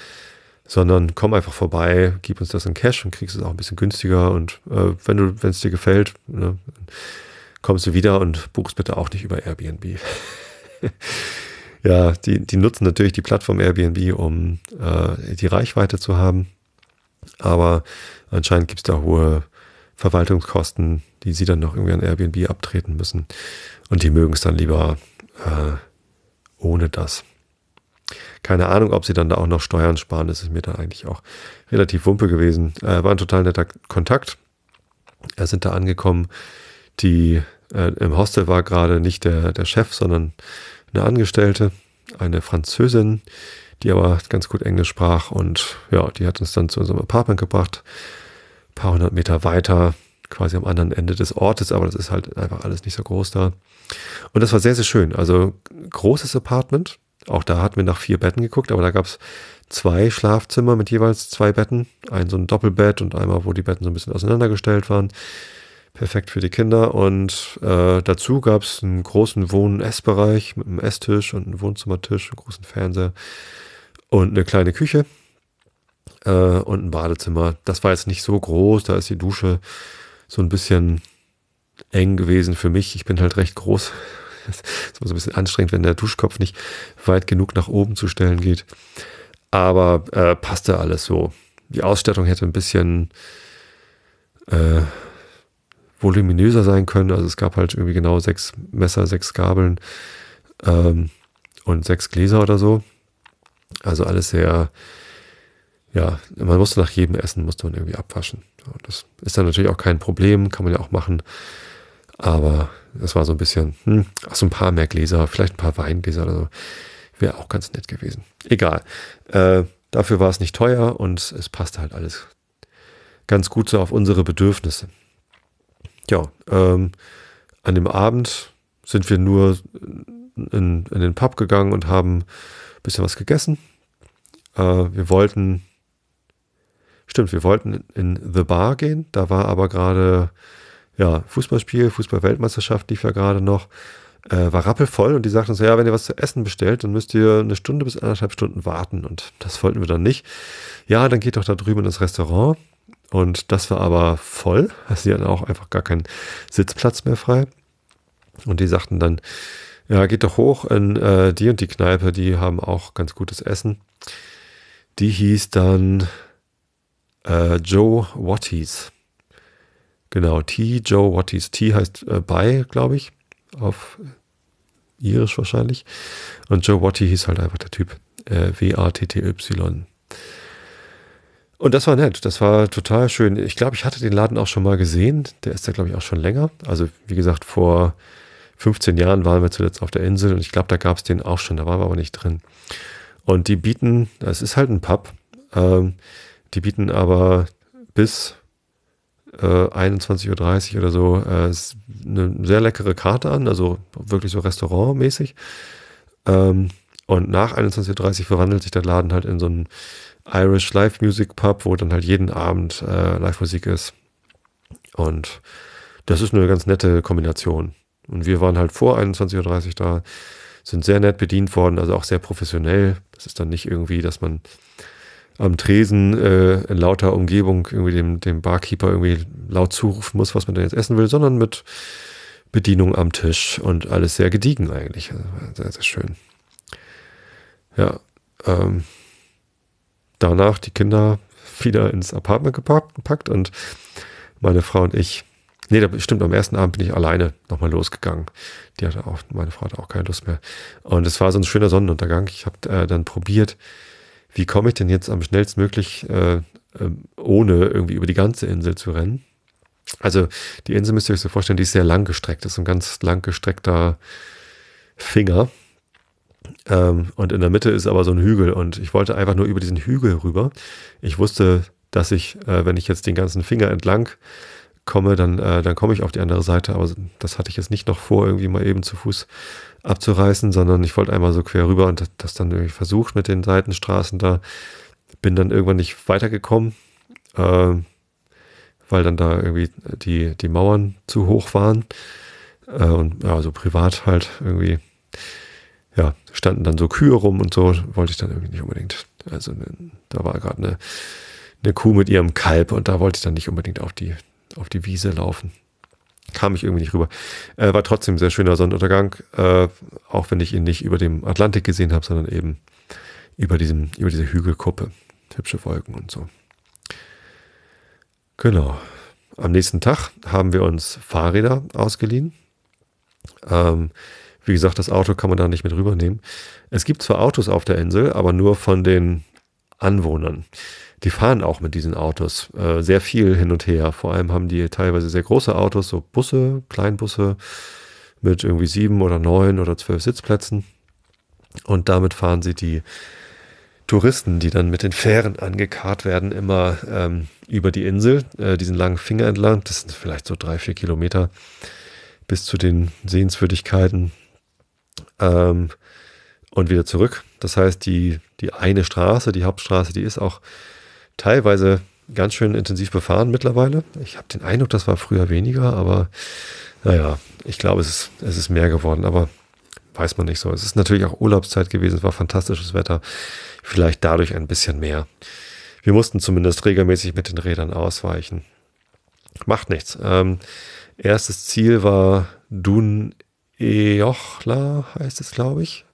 sondern komm einfach vorbei, gib uns das in Cash und kriegst es auch ein bisschen günstiger. Und äh, wenn du, wenn es dir gefällt, ne, kommst du wieder und buchst bitte auch nicht über Airbnb. *laughs* *laughs* ja, die, die nutzen natürlich die Plattform Airbnb, um äh, die Reichweite zu haben. Aber anscheinend gibt es da hohe Verwaltungskosten, die sie dann noch irgendwie an Airbnb abtreten müssen. Und die mögen es dann lieber äh, ohne das. Keine Ahnung, ob sie dann da auch noch Steuern sparen, das ist mir dann eigentlich auch relativ wumpe gewesen. Äh, war ein total netter Kontakt. Er sind da angekommen. Die äh, Im Hostel war gerade nicht der, der Chef, sondern eine Angestellte, eine Französin, die aber ganz gut Englisch sprach und ja, die hat uns dann zu unserem Apartment gebracht. Ein paar hundert Meter weiter, quasi am anderen Ende des Ortes, aber das ist halt einfach alles nicht so groß da. Und das war sehr, sehr schön. Also großes Apartment. Auch da hatten wir nach vier Betten geguckt, aber da gab es zwei Schlafzimmer mit jeweils zwei Betten. Ein so ein Doppelbett und einmal, wo die Betten so ein bisschen auseinandergestellt waren perfekt für die Kinder. Und äh, dazu gab es einen großen Wohn- und Essbereich mit einem Esstisch und einem Wohnzimmertisch, einen großen Fernseher und eine kleine Küche äh, und ein Badezimmer. Das war jetzt nicht so groß, da ist die Dusche so ein bisschen eng gewesen für mich. Ich bin halt recht groß. *laughs* Das ist immer so ein bisschen anstrengend, wenn der Duschkopf nicht weit genug nach oben zu stellen geht. Aber äh, passte alles so. Die Ausstattung hätte ein bisschen äh, voluminöser sein können. Also es gab halt irgendwie genau sechs Messer, sechs Gabeln ähm, und sechs Gläser oder so. Also alles sehr, ja, man musste nach jedem Essen, musste man irgendwie abwaschen. Und das ist dann natürlich auch kein Problem, kann man ja auch machen. Aber es war so ein bisschen, hm, ach so ein paar mehr Gläser, vielleicht ein paar Weingläser oder so. Wäre auch ganz nett gewesen. Egal. Äh, dafür war es nicht teuer und es passte halt alles ganz gut so auf unsere Bedürfnisse ja, ähm, an dem Abend sind wir nur in, in, den Pub gegangen und haben ein bisschen was gegessen. Äh, wir wollten, stimmt, wir wollten in The Bar gehen. Da war aber gerade, ja, Fußballspiel, Fußballweltmeisterschaft lief ja gerade noch. Äh, war rappelvoll und die sagten uns, ja, wenn ihr was zu essen bestellt, dann müsst ihr eine Stunde bis anderthalb Stunden warten und das wollten wir dann nicht. Ja, dann geht doch da drüben ins Restaurant und das war aber voll. Also sie hatten auch einfach gar keinen Sitzplatz mehr frei. Und die sagten dann, ja, geht doch hoch in äh, die und die Kneipe, die haben auch ganz gutes Essen. Die hieß dann äh, Joe Watties. Genau, T. Joe Watties. T heißt äh, bei, glaube ich, auf irisch wahrscheinlich. Und Joe Watty hieß halt einfach der Typ. Äh, W-A-T-T-Y. Und das war nett, das war total schön. Ich glaube, ich hatte den Laden auch schon mal gesehen. Der ist ja, glaube ich, auch schon länger. Also, wie gesagt, vor 15 Jahren waren wir zuletzt auf der Insel und ich glaube, da gab es den auch schon, da waren wir aber nicht drin. Und die bieten, es ist halt ein Pub, ähm, die bieten aber bis äh, 21.30 Uhr oder so äh, eine sehr leckere Karte an, also wirklich so restaurantmäßig. Ähm, und nach 21.30 Uhr verwandelt sich der Laden halt in so einen Irish Live Music Pub, wo dann halt jeden Abend äh, Live-Musik ist. Und das ist eine ganz nette Kombination. Und wir waren halt vor 21.30 Uhr da, sind sehr nett bedient worden, also auch sehr professionell. Das ist dann nicht irgendwie, dass man am Tresen äh, in lauter Umgebung irgendwie dem, dem Barkeeper irgendwie laut zurufen muss, was man denn jetzt essen will, sondern mit Bedienung am Tisch und alles sehr gediegen eigentlich. Also sehr, sehr schön. Ja, ähm, danach die Kinder wieder ins Apartment gepackt und meine Frau und ich, nee, da stimmt, am ersten Abend bin ich alleine nochmal losgegangen. Die hatte auch, meine Frau hatte auch keine Lust mehr. Und es war so ein schöner Sonnenuntergang. Ich habe äh, dann probiert, wie komme ich denn jetzt am schnellstmöglich, äh, äh, ohne irgendwie über die ganze Insel zu rennen. Also die Insel müsst ihr euch so vorstellen, die ist sehr langgestreckt. Das ist ein ganz langgestreckter Finger. Ähm, und in der Mitte ist aber so ein Hügel und ich wollte einfach nur über diesen Hügel rüber. Ich wusste, dass ich, äh, wenn ich jetzt den ganzen Finger entlang komme, dann, äh, dann komme ich auf die andere Seite. Aber das hatte ich jetzt nicht noch vor, irgendwie mal eben zu Fuß abzureißen, sondern ich wollte einmal so quer rüber und das dann irgendwie versucht mit den Seitenstraßen da. Bin dann irgendwann nicht weitergekommen, äh, weil dann da irgendwie die, die Mauern zu hoch waren. Äh, und ja, so privat halt irgendwie ja, standen dann so Kühe rum und so, wollte ich dann irgendwie nicht unbedingt. Also ne, da war gerade eine, eine Kuh mit ihrem Kalb und da wollte ich dann nicht unbedingt auf die, auf die Wiese laufen. Kam ich irgendwie nicht rüber. Äh, war trotzdem ein sehr schöner Sonnenuntergang, äh, auch wenn ich ihn nicht über dem Atlantik gesehen habe, sondern eben über, diesem, über diese Hügelkuppe. Hübsche Wolken und so. Genau. Am nächsten Tag haben wir uns Fahrräder ausgeliehen. Ähm, wie gesagt, das Auto kann man da nicht mit rübernehmen. Es gibt zwar Autos auf der Insel, aber nur von den Anwohnern. Die fahren auch mit diesen Autos äh, sehr viel hin und her. Vor allem haben die teilweise sehr große Autos, so Busse, Kleinbusse mit irgendwie sieben oder neun oder zwölf Sitzplätzen. Und damit fahren sie die Touristen, die dann mit den Fähren angekarrt werden, immer ähm, über die Insel, äh, diesen langen Finger entlang. Das sind vielleicht so drei, vier Kilometer bis zu den Sehenswürdigkeiten, ähm, und wieder zurück. Das heißt, die, die eine Straße, die Hauptstraße, die ist auch teilweise ganz schön intensiv befahren mittlerweile. Ich habe den Eindruck, das war früher weniger, aber naja, ich glaube, es ist, es ist mehr geworden, aber weiß man nicht so. Es ist natürlich auch Urlaubszeit gewesen, es war fantastisches Wetter, vielleicht dadurch ein bisschen mehr. Wir mussten zumindest regelmäßig mit den Rädern ausweichen. Macht nichts. Ähm, erstes Ziel war Dun Jochla heißt es, glaube ich.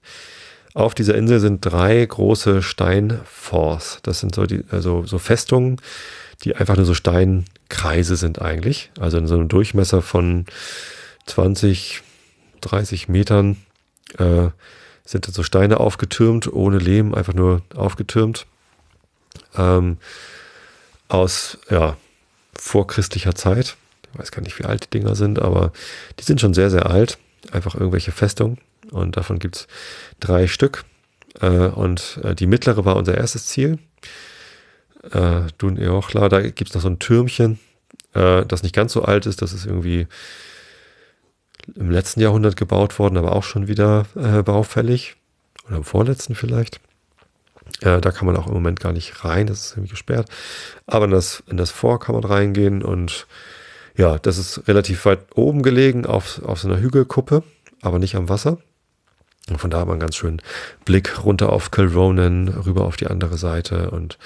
Auf dieser Insel sind drei große Steinforts. Das sind so, die, also so Festungen, die einfach nur so Steinkreise sind eigentlich. Also in so einem Durchmesser von 20, 30 Metern äh, sind so Steine aufgetürmt, ohne Lehm, einfach nur aufgetürmt. Ähm, aus ja, vorchristlicher Zeit. Ich weiß gar nicht, wie alt die Dinger sind, aber die sind schon sehr, sehr alt einfach irgendwelche Festungen und davon gibt es drei Stück. Äh, und äh, die mittlere war unser erstes Ziel. Äh, Dun Eochla, da gibt es noch so ein Türmchen, äh, das nicht ganz so alt ist, das ist irgendwie im letzten Jahrhundert gebaut worden, aber auch schon wieder äh, baufällig. Oder im vorletzten vielleicht. Äh, da kann man auch im Moment gar nicht rein, das ist irgendwie gesperrt. Aber in das, in das Vor kann man reingehen und ja, das ist relativ weit oben gelegen auf, auf so einer Hügelkuppe, aber nicht am Wasser. Und von da haben wir einen ganz schönen Blick runter auf Kilronan, rüber auf die andere Seite und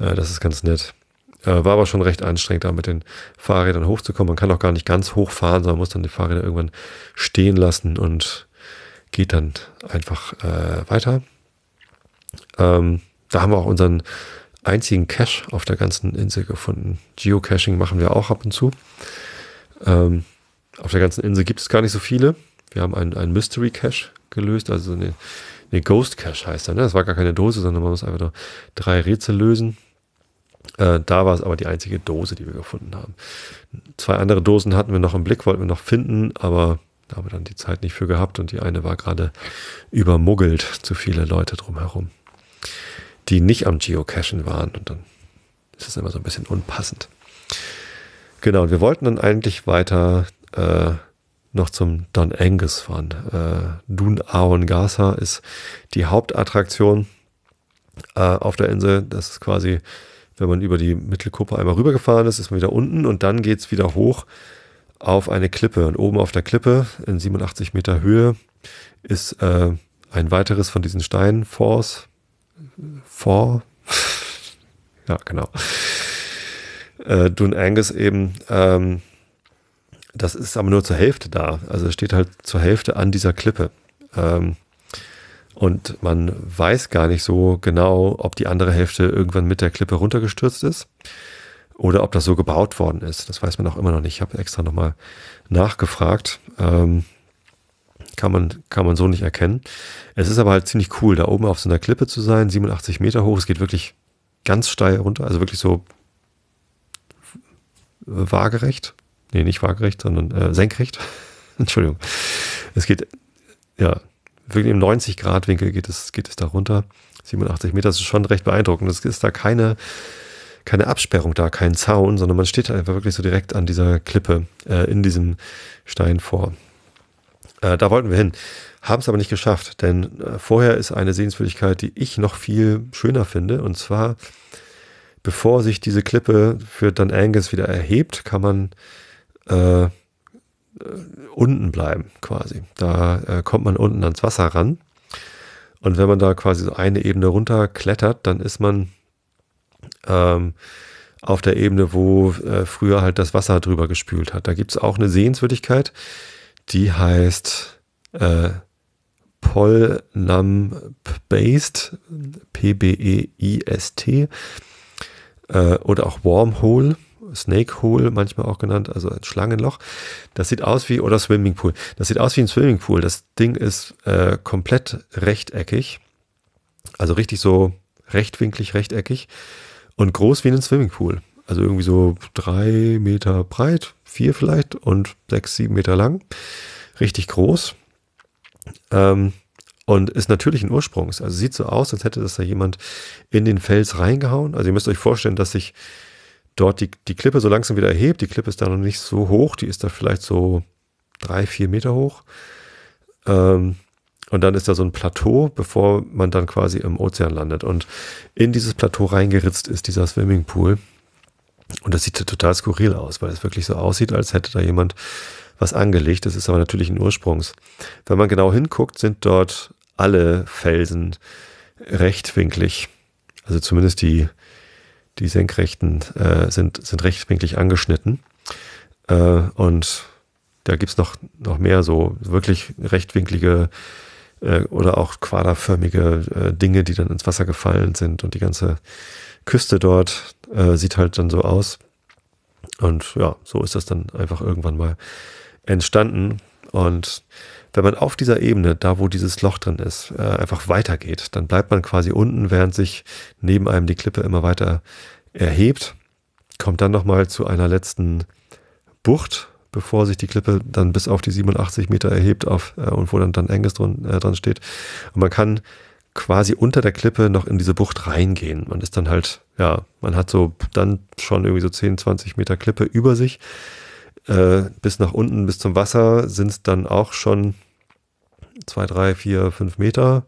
äh, das ist ganz nett. Äh, war aber schon recht anstrengend, da mit den Fahrrädern hochzukommen. Man kann auch gar nicht ganz hochfahren, sondern muss dann die Fahrräder irgendwann stehen lassen und geht dann einfach äh, weiter. Ähm, da haben wir auch unseren einzigen Cache auf der ganzen Insel gefunden. Geocaching machen wir auch ab und zu. Ähm, auf der ganzen Insel gibt es gar nicht so viele. Wir haben einen, Mystery Cache gelöst, also eine, eine Ghost Cache heißt er. Ne? Das war gar keine Dose, sondern man muss einfach nur drei Rätsel lösen. Äh, da war es aber die einzige Dose, die wir gefunden haben. Zwei andere Dosen hatten wir noch im Blick, wollten wir noch finden, aber da haben wir dann die Zeit nicht für gehabt und die eine war gerade übermuggelt, zu viele Leute drumherum die nicht am Geocachen waren. Und dann ist es immer so ein bisschen unpassend. Genau, und wir wollten dann eigentlich weiter äh, noch zum Don Angus fahren. Äh, Dun Aon Gasa ist die Hauptattraktion äh, auf der Insel. Das ist quasi, wenn man über die Mittelkuppe einmal rübergefahren ist, ist man wieder unten und dann geht es wieder hoch auf eine Klippe. Und oben auf der Klippe in 87 Meter Höhe ist äh, ein weiteres von diesen Steinforts vor, ja genau, äh, Dun Angus eben, ähm, das ist aber nur zur Hälfte da. Also es steht halt zur Hälfte an dieser Klippe. Ähm, und man weiß gar nicht so genau, ob die andere Hälfte irgendwann mit der Klippe runtergestürzt ist oder ob das so gebaut worden ist. Das weiß man auch immer noch nicht. Ich habe extra nochmal nachgefragt. Ähm, kann man, kann man so nicht erkennen. Es ist aber halt ziemlich cool, da oben auf so einer Klippe zu sein, 87 Meter hoch. Es geht wirklich ganz steil runter, also wirklich so waagerecht. Nee, nicht waagerecht, sondern äh, senkrecht. *laughs* Entschuldigung. Es geht, ja, wirklich im 90-Grad-Winkel geht es, geht es da runter. 87 Meter, das ist schon recht beeindruckend. Es ist da keine, keine Absperrung da, kein Zaun, sondern man steht halt einfach wirklich so direkt an dieser Klippe äh, in diesem Stein vor. Äh, da wollten wir hin. Haben es aber nicht geschafft, denn äh, vorher ist eine Sehenswürdigkeit, die ich noch viel schöner finde. Und zwar, bevor sich diese Klippe für Dan Angus wieder erhebt, kann man äh, äh unten bleiben quasi. Da äh, kommt man unten ans Wasser ran. Und wenn man da quasi so eine Ebene runter klettert, dann ist man ähm, auf der Ebene, wo äh, früher halt das Wasser drüber gespült hat. Da gibt es auch eine Sehenswürdigkeit, die heißt äh, Polnam-Based, P-B-E-I-S-T, äh, oder auch Wormhole, Snakehole manchmal auch genannt, also ein Schlangenloch. Das sieht aus wie, oder Swimmingpool. Das sieht aus wie ein Swimmingpool. Das Ding ist äh, komplett rechteckig. Also richtig so rechtwinklig, rechteckig und groß wie ein Swimmingpool also irgendwie so drei Meter breit, vier vielleicht und sechs, sieben Meter lang. Richtig groß. Ähm, und ist natürlichen Ursprungs. Also sieht so aus, als hätte das da jemand in den Fels reingehauen. Also ihr müsst euch vorstellen, dass sich dort die, die Klippe so langsam wieder erhebt. Die Klippe ist da noch nicht so hoch, die ist da vielleicht so drei, vier Meter hoch. Ähm, und dann ist da so ein Plateau, bevor man dann quasi im Ozean landet. Und in dieses Plateau reingeritzt ist dieser Swimmingpool. Und das sieht total skurril aus, weil es wirklich so aussieht, als hätte da jemand was angelegt. Das ist aber natürlich ein Ursprungs. Wenn man genau hinguckt, sind dort alle Felsen rechtwinklig. Also zumindest die, die senkrechten äh, sind, sind rechtwinklig angeschnitten. Äh, und da gibt's noch, noch mehr so wirklich rechtwinklige äh, oder auch quaderförmige äh, Dinge, die dann ins Wasser gefallen sind und die ganze Küste dort, äh, sieht halt dann so aus. Und ja, so ist das dann einfach irgendwann mal entstanden. Und wenn man auf dieser Ebene, da wo dieses Loch drin ist, äh, einfach weitergeht, dann bleibt man quasi unten, während sich neben einem die Klippe immer weiter erhebt, kommt dann nochmal zu einer letzten Bucht, bevor sich die Klippe dann bis auf die 87 Meter erhebt auf, äh, und wo dann, dann Angus drin, äh, dran steht. Und man kann quasi unter der Klippe noch in diese Bucht reingehen. Man ist dann halt, ja, man hat so dann schon irgendwie so 10, 20 Meter Klippe über sich. Äh, bis nach unten, bis zum Wasser sind es dann auch schon 2, 3, 4, 5 Meter.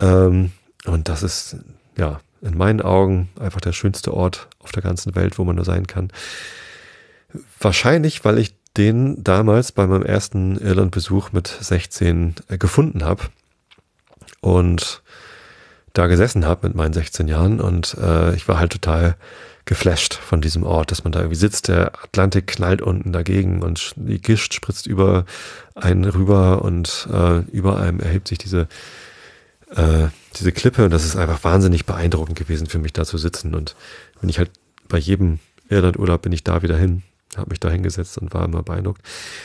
Ähm, und das ist, ja, in meinen Augen einfach der schönste Ort auf der ganzen Welt, wo man nur sein kann. Wahrscheinlich, weil ich den damals bei meinem ersten Irland-Besuch mit 16 äh, gefunden habe und da gesessen habe mit meinen 16 Jahren und äh, ich war halt total geflasht von diesem Ort, dass man da irgendwie sitzt, der Atlantik knallt unten dagegen und die Gischt spritzt über einen rüber und äh, über einem erhebt sich diese, äh, diese Klippe und das ist einfach wahnsinnig beeindruckend gewesen für mich da zu sitzen und wenn ich halt bei jedem Irlandurlaub bin ich da wieder hin habe mich da hingesetzt und war immer beeindruckt.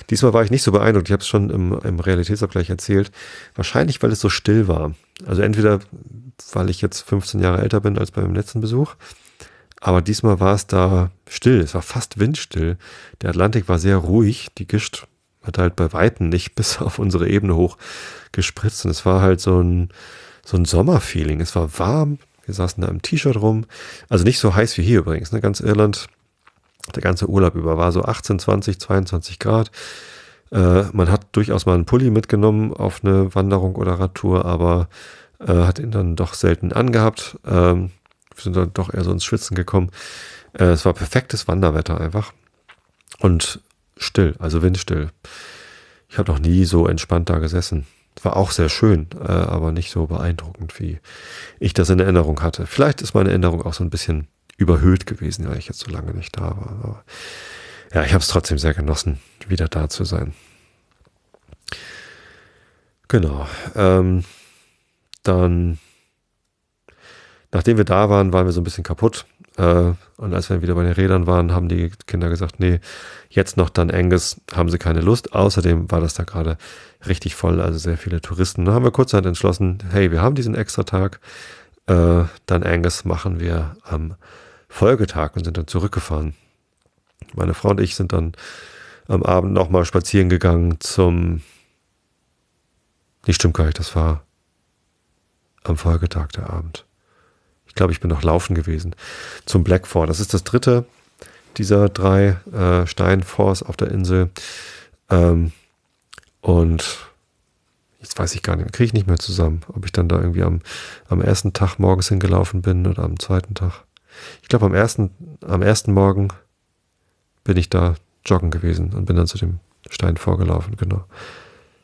Diesmal war ich nicht so beeindruckt. Ich habe es schon im, im Realitätsabgleich erzählt. Wahrscheinlich, weil es so still war. Also entweder, weil ich jetzt 15 Jahre älter bin als beim letzten Besuch. Aber diesmal war es da still. Es war fast windstill. Der Atlantik war sehr ruhig. Die Gischt hat halt bei Weitem nicht *laughs* bis auf unsere Ebene hoch gespritzt. Und es war halt so ein, so ein Sommerfeeling. Es war warm. Wir saßen da im T-Shirt rum. Also nicht so heiß wie hier übrigens. Ne? Ganz Irland der ganze Urlaub über war so 18, 20, 22 Grad. Äh, man hat durchaus mal einen Pulli mitgenommen auf eine Wanderung oder Radtour, aber äh, hat ihn dann doch selten angehabt. Ähm, sind dann doch eher so ins Schwitzen gekommen. Äh, es war perfektes Wanderwetter einfach. Und still, also windstill. Ich habe noch nie so entspannt da gesessen. War auch sehr schön, äh, aber nicht so beeindruckend, wie ich das in Erinnerung hatte. Vielleicht ist meine Erinnerung auch so ein bisschen überhöht gewesen, weil ich jetzt so lange nicht da war. Aber ja, ich habe es trotzdem sehr genossen, wieder da zu sein. Genau. Ähm, dann, nachdem wir da waren, waren wir so ein bisschen kaputt. Äh, und als wir wieder bei den Rädern waren, haben die Kinder gesagt, nee, jetzt noch dann Angus, haben sie keine Lust. Außerdem war das da gerade richtig voll, also sehr viele Touristen. Dann haben wir kurzzeitig entschlossen, hey, wir haben diesen extra Tag. Äh, dann Angus machen wir am Folgetag und sind dann zurückgefahren. Meine Frau und ich sind dann am Abend nochmal spazieren gegangen zum. Nicht stimmt gar nicht, das war am Folgetag der Abend. Ich glaube, ich bin noch laufen gewesen. Zum Blackford. Das ist das dritte dieser drei äh, Steinforts auf der Insel. Ähm, und jetzt weiß ich gar nicht, kriege ich nicht mehr zusammen, ob ich dann da irgendwie am, am ersten Tag morgens hingelaufen bin oder am zweiten Tag ich glaube, am ersten, am ersten Morgen bin ich da joggen gewesen und bin dann zu dem Stein vorgelaufen, genau.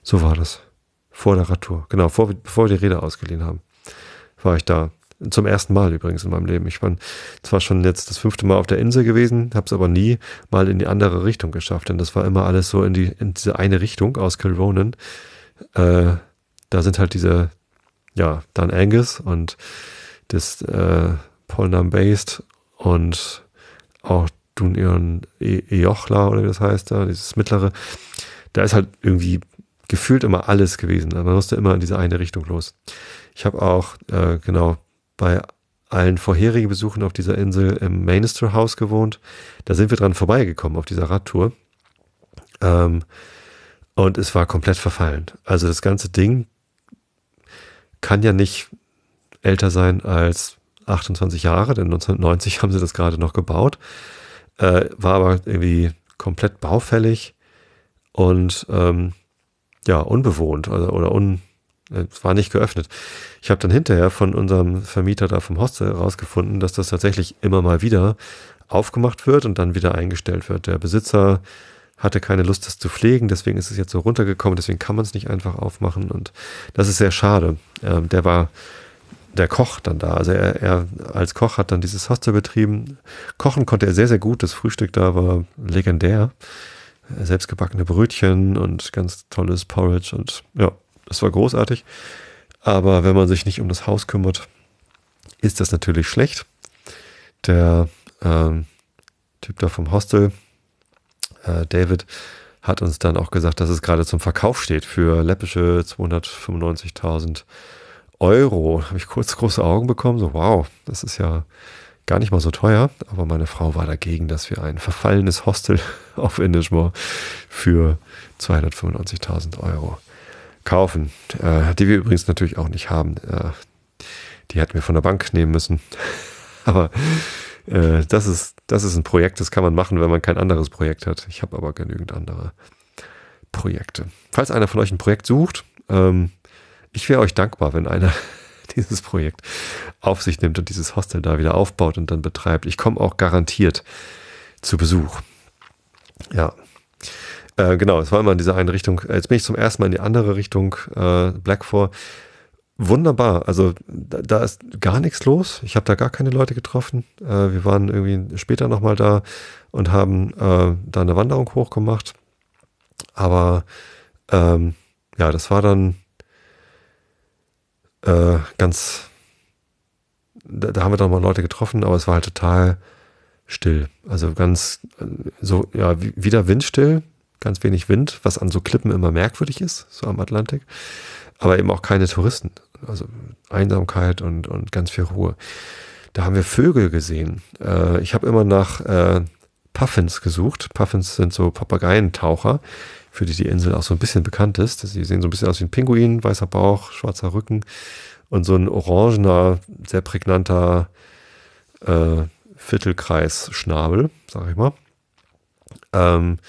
So war das. Vor der Radtour, genau, vor, bevor wir die Räder ausgeliehen haben, war ich da. Zum ersten Mal übrigens in meinem Leben. Ich war zwar schon jetzt das fünfte Mal auf der Insel gewesen, habe es aber nie mal in die andere Richtung geschafft, denn das war immer alles so in, die, in diese eine Richtung aus Kilronen. Äh, da sind halt diese, ja, dann Angus und das äh, Paul Based und auch Dunion e, Ejochla oder wie das heißt da, dieses mittlere, da ist halt irgendwie gefühlt immer alles gewesen. Also man musste immer in diese eine Richtung los. Ich habe auch, äh, genau, bei allen vorherigen Besuchen auf dieser Insel im Mainster House gewohnt. Da sind wir dran vorbeigekommen auf dieser Radtour. Ähm, und es war komplett verfallen. Also das ganze Ding kann ja nicht älter sein als 28 Jahre, denn 1990 haben sie das gerade noch gebaut, äh, war aber irgendwie komplett baufällig und ähm, ja, unbewohnt also, oder un, äh, war nicht geöffnet. Ich habe dann hinterher von unserem Vermieter da vom Hostel herausgefunden, dass das tatsächlich immer mal wieder aufgemacht wird und dann wieder eingestellt wird. Der Besitzer hatte keine Lust, das zu pflegen, deswegen ist es jetzt so runtergekommen, deswegen kann man es nicht einfach aufmachen und das ist sehr schade. Ähm, der war der Koch dann da. Also er, er als Koch hat dann dieses Hostel betrieben. Kochen konnte er sehr, sehr gut. Das Frühstück da war legendär. Selbstgebackene Brötchen und ganz tolles Porridge und ja, es war großartig. Aber wenn man sich nicht um das Haus kümmert, ist das natürlich schlecht. Der ähm, Typ da vom Hostel, äh, David, hat uns dann auch gesagt, dass es gerade zum Verkauf steht für läppische 295.000 Euro. Euro. Habe ich kurz große Augen bekommen, so wow, das ist ja gar nicht mal so teuer. Aber meine Frau war dagegen, dass wir ein verfallenes Hostel *laughs* auf Indischmoor für 295.000 Euro kaufen, äh, die wir übrigens natürlich auch nicht haben. Äh, die hätten wir von der Bank nehmen müssen. *laughs* aber äh, das, ist, das ist ein Projekt, das kann man machen, wenn man kein anderes Projekt hat. Ich habe aber genügend andere Projekte. Falls einer von euch ein Projekt sucht, ähm, ich wäre euch dankbar, wenn einer *laughs* dieses Projekt auf sich nimmt und dieses Hostel da wieder aufbaut und dann betreibt. Ich komme auch garantiert zu Besuch. Ja. Äh, genau, es war immer in dieser einen Richtung. Jetzt bin ich zum ersten Mal in die andere Richtung, äh, Blackfor. Wunderbar, also da, da, ist gar nichts los. Ich habe da gar keine Leute getroffen. Äh, wir waren irgendwie später nochmal da und haben äh, da eine Wanderung hochgemacht. Aber ähm, ja, das war dann äh, ganz, da, da haben wir dann mal Leute getroffen, aber es war halt total still. Also ganz, äh, so, ja, wieder windstill, ganz wenig Wind, was an so Klippen immer merkwürdig ist, so am Atlantik. Aber eben auch keine Touristen. Also Einsamkeit und, und ganz viel Ruhe. Da haben wir Vögel gesehen. Äh, ich habe immer nach äh, Puffins gesucht. Puffins sind so Papageientaucher, für die die Insel auch so ein bisschen bekannt ist. Sie sehen so ein bisschen aus wie ein Pinguin, weißer Bauch, schwarzer Rücken und so ein orangener, sehr prägnanter äh, Viertelkreis-Schnabel, sag ich mal. Ähm,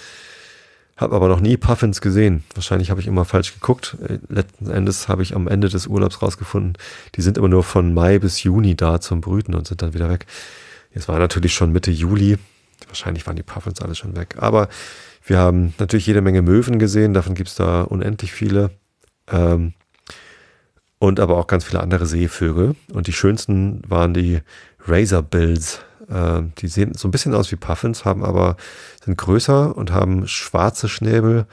habe aber noch nie Puffins gesehen. Wahrscheinlich habe ich immer falsch geguckt. Äh, letzten Endes habe ich am Ende des Urlaubs rausgefunden, die sind immer nur von Mai bis Juni da zum Brüten und sind dann wieder weg. Jetzt war natürlich schon Mitte Juli. Wahrscheinlich waren die Puffins alle schon weg. Aber wir haben natürlich jede Menge Möwen gesehen, davon gibt es da unendlich viele. Ähm, und aber auch ganz viele andere Seevögel. Und die schönsten waren die Razorbills. Äh, die sehen so ein bisschen aus wie Puffins, haben aber, sind größer und haben schwarze Schnäbel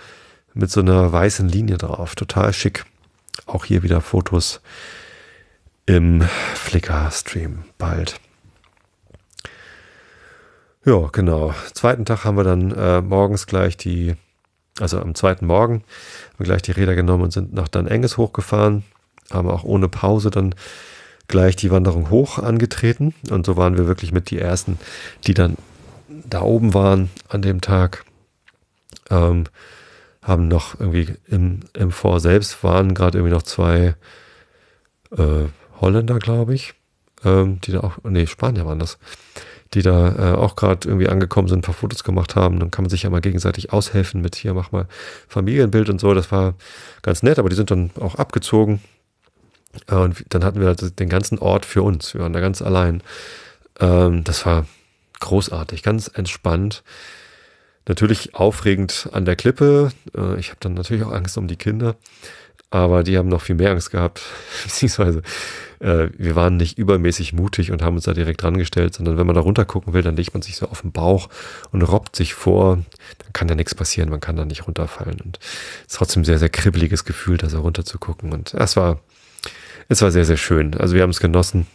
mit so einer weißen Linie drauf. Total schick. Auch hier wieder Fotos im Flickr-Stream bald. Ja, genau. Zweiten Tag haben wir dann äh, morgens gleich die, also am zweiten Morgen, haben wir gleich die Räder genommen und sind nach Dan Enges hochgefahren. Haben auch ohne Pause dann gleich die Wanderung hoch angetreten. Und so waren wir wirklich mit die Ersten, die dann da oben waren an dem Tag. Ähm, haben noch irgendwie im, im Vor selbst waren gerade irgendwie noch zwei äh, Holländer, glaube ich, ähm, die da auch, nee, Spanier waren das, die da äh, auch gerade irgendwie angekommen sind, ein paar Fotos gemacht haben. Dann kann man sich ja mal gegenseitig aushelfen mit hier, mach mal Familienbild und so. Das war ganz nett, aber die sind dann auch abgezogen. Äh, und dann hatten wir halt den ganzen Ort für uns. Wir waren da ganz allein. Ähm, das war großartig, ganz entspannt. Natürlich aufregend an der Klippe. Äh, ich habe dann natürlich auch Angst um die Kinder aber die haben noch viel mehr Angst gehabt, *laughs* beziehungsweise äh, wir waren nicht übermäßig mutig und haben uns da direkt dran gestellt, sondern wenn man da runter gucken will, dann legt man sich so auf den Bauch und robbt sich vor, dann kann ja nichts passieren, man kann da nicht runterfallen und es ist trotzdem ein sehr, sehr kribbeliges Gefühl, da so runter zu gucken und es war, es war sehr, sehr schön, also wir haben es genossen,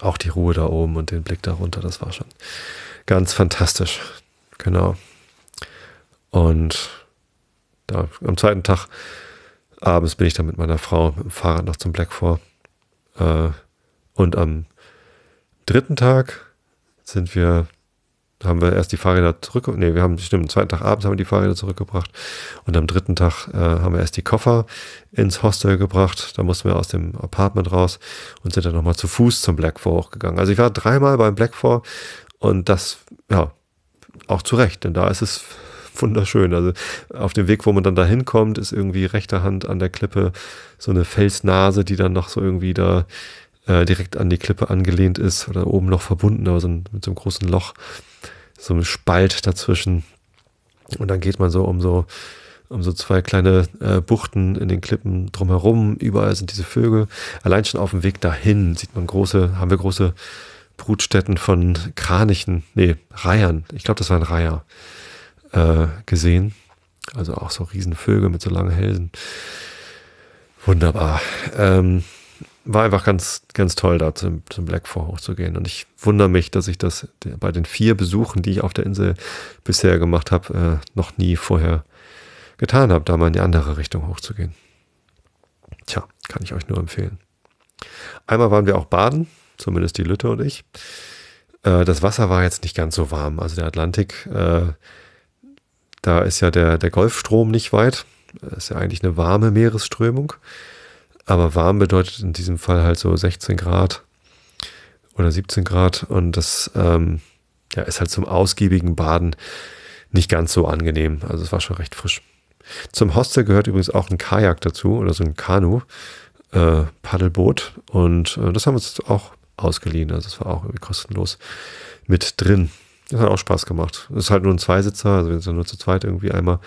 auch die Ruhe da oben und den Blick da runter, das war schon ganz fantastisch, genau. Und da, am zweiten Tag abends bin ich dann mit meiner Frau mit dem Fahrrad noch zum Black vor. Äh, und am dritten Tag sind wir, haben wir erst die Fahrräder zurückgebracht. nee, wir haben, stimmt, am zweiten Tag abends haben wir die Fahrräder zurückgebracht und am dritten Tag äh, haben wir erst die Koffer ins Hostel gebracht. Da mussten wir aus dem Apartment raus und sind dann nochmal zu Fuß zum Black 4 hochgegangen. Also ich war dreimal beim Black 4 und das, ja, auch zu Recht, denn da ist es wunderschön. Also auf dem Weg, wo man dann da hinkommt, ist irgendwie rechter Hand an der Klippe so eine Felsnase, die dann noch so irgendwie da äh, direkt an die Klippe angelehnt ist oder oben noch verbunden, aber so ein, mit so einem großen Loch, so einem Spalt dazwischen. Und dann geht man so um so um so zwei kleine äh, Buchten in den Klippen drumherum. Überall sind diese Vögel. Allein schon auf dem Weg dahin sieht man große, haben wir große Brutstätten von Kranichen, nee, Reihern. Ich glaube, das waren Reiher äh, gesehen. Also auch so Riesenvögel mit so langen Hälsen. Wunderbar. Ähm, war einfach ganz, ganz toll, da zum, zum Black Four hochzugehen. Und ich wundere mich, dass ich das bei den vier Besuchen, die ich auf der Insel bisher gemacht habe, äh, noch nie vorher getan habe, da mal in die andere Richtung hochzugehen. Tja, kann ich euch nur empfehlen. Einmal waren wir auch baden, zumindest die Lütte und ich. Äh, das Wasser war jetzt nicht ganz so warm. Also der Atlantik äh, da ist ja der, der Golfstrom nicht weit. Das ist ja eigentlich eine warme Meeresströmung. Aber warm bedeutet in diesem Fall halt so 16 Grad oder 17 Grad. Und das ähm, ja, ist halt zum ausgiebigen Baden nicht ganz so angenehm. Also es war schon recht frisch. Zum Hostel gehört übrigens auch ein Kajak dazu oder so ein Kanu, äh, Paddelboot. Und äh, das haben wir uns auch ausgeliehen. Also es war auch irgendwie kostenlos mit drin. Das hat auch Spaß gemacht. Das ist halt nur ein Zweisitzer, also wir sind ja nur zu zweit irgendwie einmal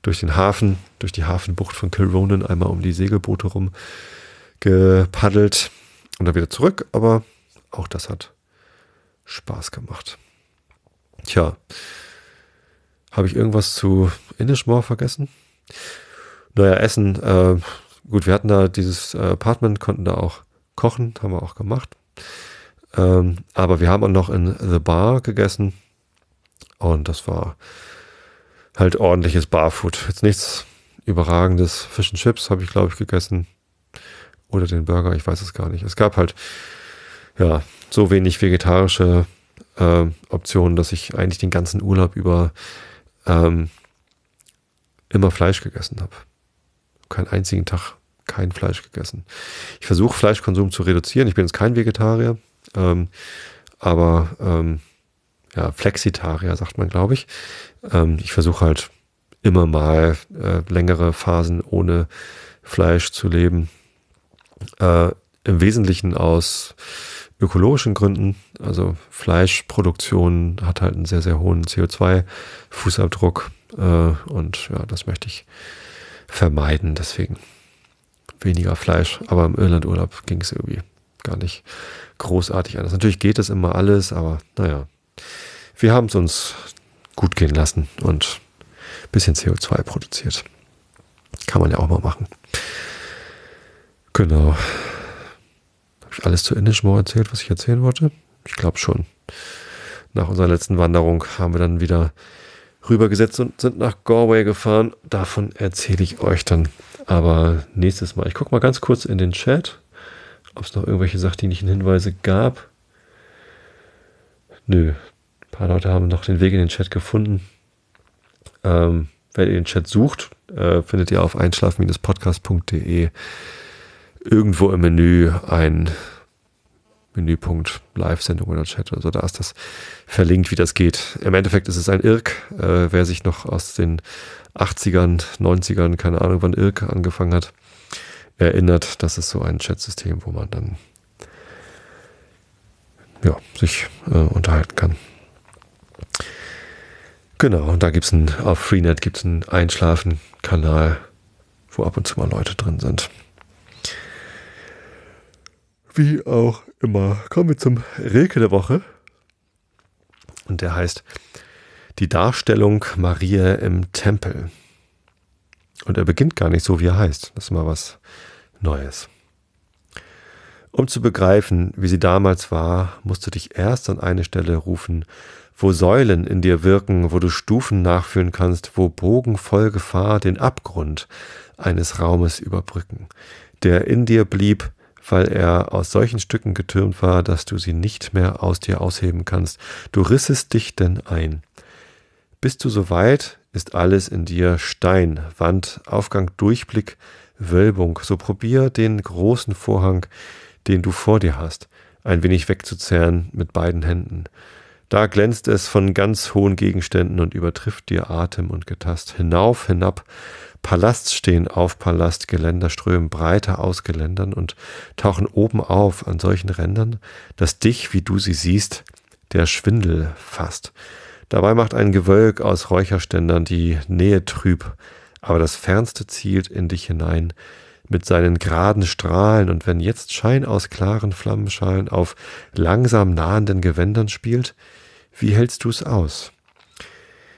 durch den Hafen, durch die Hafenbucht von Kilronan, einmal um die Segelboote rum gepaddelt und dann wieder zurück, aber auch das hat Spaß gemacht. Tja, habe ich irgendwas zu Inishmore vergessen? Naja, Essen, äh, gut, wir hatten da dieses äh, Apartment, konnten da auch kochen, haben wir auch gemacht. Ähm, aber wir haben auch noch in The Bar gegessen. Und das war halt ordentliches Barfood. Jetzt nichts überragendes. Fish and Chips habe ich, glaube ich, gegessen. Oder den Burger, ich weiß es gar nicht. Es gab halt, ja, so wenig vegetarische äh, Optionen, dass ich eigentlich den ganzen Urlaub über ähm, immer Fleisch gegessen habe. Keinen einzigen Tag kein Fleisch gegessen. Ich versuche Fleischkonsum zu reduzieren. Ich bin jetzt kein Vegetarier, ähm, aber ähm, ja, Flexitarier, sagt man, glaube ich. Ähm, ich versuche halt immer mal äh, längere Phasen ohne Fleisch zu leben. Äh, Im Wesentlichen aus ökologischen Gründen. Also Fleischproduktion hat halt einen sehr, sehr hohen CO2-Fußabdruck. Äh, und ja, das möchte ich vermeiden. Deswegen weniger Fleisch. Aber im Irlandurlaub ging es irgendwie gar nicht großartig anders. Natürlich geht es immer alles, aber naja, wir haben es uns gut gehen lassen und ein bisschen CO2 produziert. Kann man ja auch mal machen. Genau. Habe ich alles zu Ende schon mal erzählt, was ich erzählen wollte? Ich glaube schon. Nach unserer letzten Wanderung haben wir dann wieder rübergesetzt und sind nach Galway gefahren. Davon erzähle ich euch dann aber nächstes Mal. Ich gucke mal ganz kurz in den Chat, ob es noch irgendwelche sachdienlichen Hinweise gab. Nö, ein paar Leute haben noch den Weg in den Chat gefunden. Ähm, wenn ihr den Chat sucht, äh, findet ihr auf einschlafen-podcast.de irgendwo im Menü ein Menüpunkt Live-Sendung oder Chat oder so. Da ist das verlinkt, wie das geht. Im Endeffekt ist es ein Irk. Äh, wer sich noch aus den 80ern, 90ern, keine Ahnung wann Irk angefangen hat, erinnert, das ist so ein Chat-System, wo man dann ja, sich äh, unterhalten kann. Genau, und da gibt es auf Freenet gibt es einen Einschlafen-Kanal, wo ab und zu mal Leute drin sind. Wie auch immer, kommen wir zum Rilke der Woche. Und der heißt Die Darstellung Maria im Tempel. Und er beginnt gar nicht so, wie er heißt. Das ist mal was Neues. Um zu begreifen, wie sie damals war, musst du dich erst an eine Stelle rufen, wo Säulen in dir wirken, wo du Stufen nachführen kannst, wo Bogen voll Gefahr den Abgrund eines Raumes überbrücken, der in dir blieb, weil er aus solchen Stücken getürmt war, dass du sie nicht mehr aus dir ausheben kannst. Du rissest dich denn ein. Bist du so weit, ist alles in dir Stein, Wand, Aufgang, Durchblick, Wölbung. So probier den großen Vorhang, den du vor dir hast, ein wenig wegzuzerren mit beiden Händen. Da glänzt es von ganz hohen Gegenständen und übertrifft dir Atem und Getast. Hinauf, hinab, Palast stehen auf Palast, Geländer strömen breiter aus Geländern und tauchen oben auf an solchen Rändern, dass dich, wie du sie siehst, der Schwindel fasst. Dabei macht ein Gewölk aus Räucherständern die Nähe trüb, aber das Fernste zielt in dich hinein, mit seinen geraden Strahlen und wenn jetzt Schein aus klaren Flammenschalen auf langsam nahenden Gewändern spielt, wie hältst du's aus?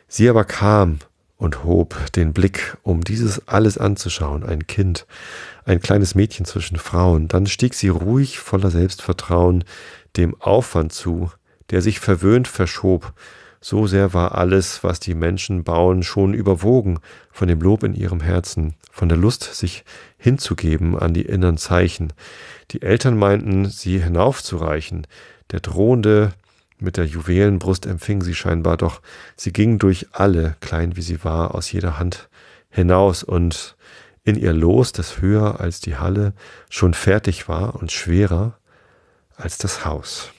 Sie aber kam und hob den Blick, um dieses alles anzuschauen, ein Kind, ein kleines Mädchen zwischen Frauen, dann stieg sie ruhig voller Selbstvertrauen dem Aufwand zu, der sich verwöhnt verschob, so sehr war alles, was die Menschen bauen, schon überwogen von dem Lob in ihrem Herzen, von der Lust, sich hinzugeben an die inneren Zeichen. Die Eltern meinten, sie hinaufzureichen. Der drohende mit der Juwelenbrust empfing sie scheinbar, doch sie ging durch alle, klein wie sie war, aus jeder Hand hinaus und in ihr Los, das höher als die Halle schon fertig war und schwerer als das Haus.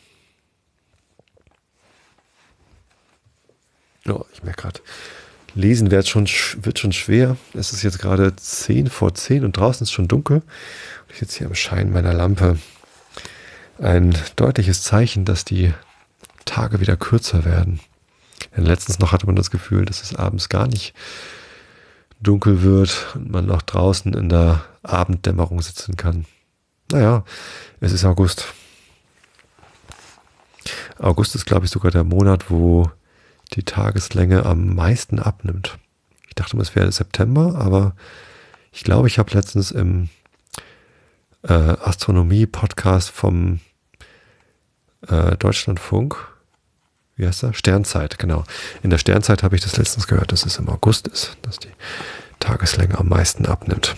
Ja, ich merke gerade. Lesen wird schon, wird schon schwer. Es ist jetzt gerade 10 vor 10 und draußen ist schon dunkel. Und ich sitze hier im Schein meiner Lampe. Ein deutliches Zeichen, dass die Tage wieder kürzer werden. Denn letztens noch hatte man das Gefühl, dass es abends gar nicht dunkel wird und man noch draußen in der Abenddämmerung sitzen kann. Naja, es ist August. August ist, glaube ich, sogar der Monat, wo die Tageslänge am meisten abnimmt. Ich dachte, es wäre September, aber ich glaube, ich habe letztens im äh, Astronomie-Podcast vom äh, Deutschlandfunk, wie heißt er? Sternzeit, genau. In der Sternzeit habe ich das letztens gehört, dass es im August ist, dass die Tageslänge am meisten abnimmt.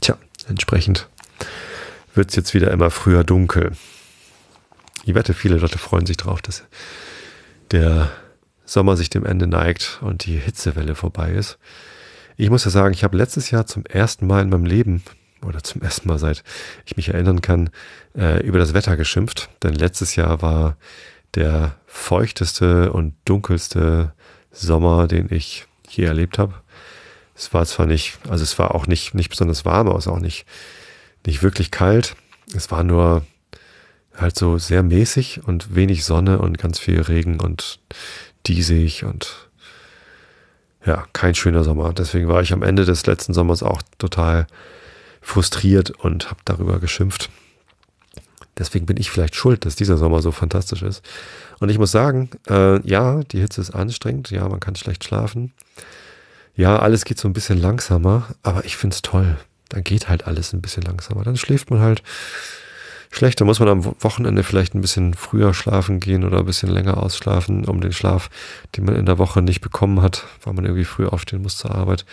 Tja, entsprechend wird es jetzt wieder immer früher dunkel. Ich wette, viele Leute freuen sich drauf, dass der Sommer sich dem Ende neigt und die Hitzewelle vorbei ist. Ich muss ja sagen, ich habe letztes Jahr zum ersten Mal in meinem Leben oder zum ersten Mal seit ich mich erinnern kann, äh, über das Wetter geschimpft. Denn letztes Jahr war der feuchteste und dunkelste Sommer, den ich je erlebt habe. Es war zwar nicht, also es war auch nicht, nicht besonders warm, aber es war auch nicht, nicht wirklich kalt. Es war nur halt so sehr mäßig und wenig Sonne und ganz viel Regen und diesig und ja, kein schöner Sommer. Deswegen war ich am Ende des letzten Sommers auch total frustriert und habe darüber geschimpft. Deswegen bin ich vielleicht schuld, dass dieser Sommer so fantastisch ist. Und ich muss sagen, äh, ja, die Hitze ist anstrengend, ja, man kann schlecht schlafen. Ja, alles geht so ein bisschen langsamer, aber ich finde es toll. Dann geht halt alles ein bisschen langsamer. Dann schläft man halt schlecht. Da muss man am Wochenende vielleicht ein bisschen früher schlafen gehen oder ein bisschen länger ausschlafen, um den Schlaf, den man in der Woche nicht bekommen hat, weil man irgendwie früh aufstehen muss zur Arbeit,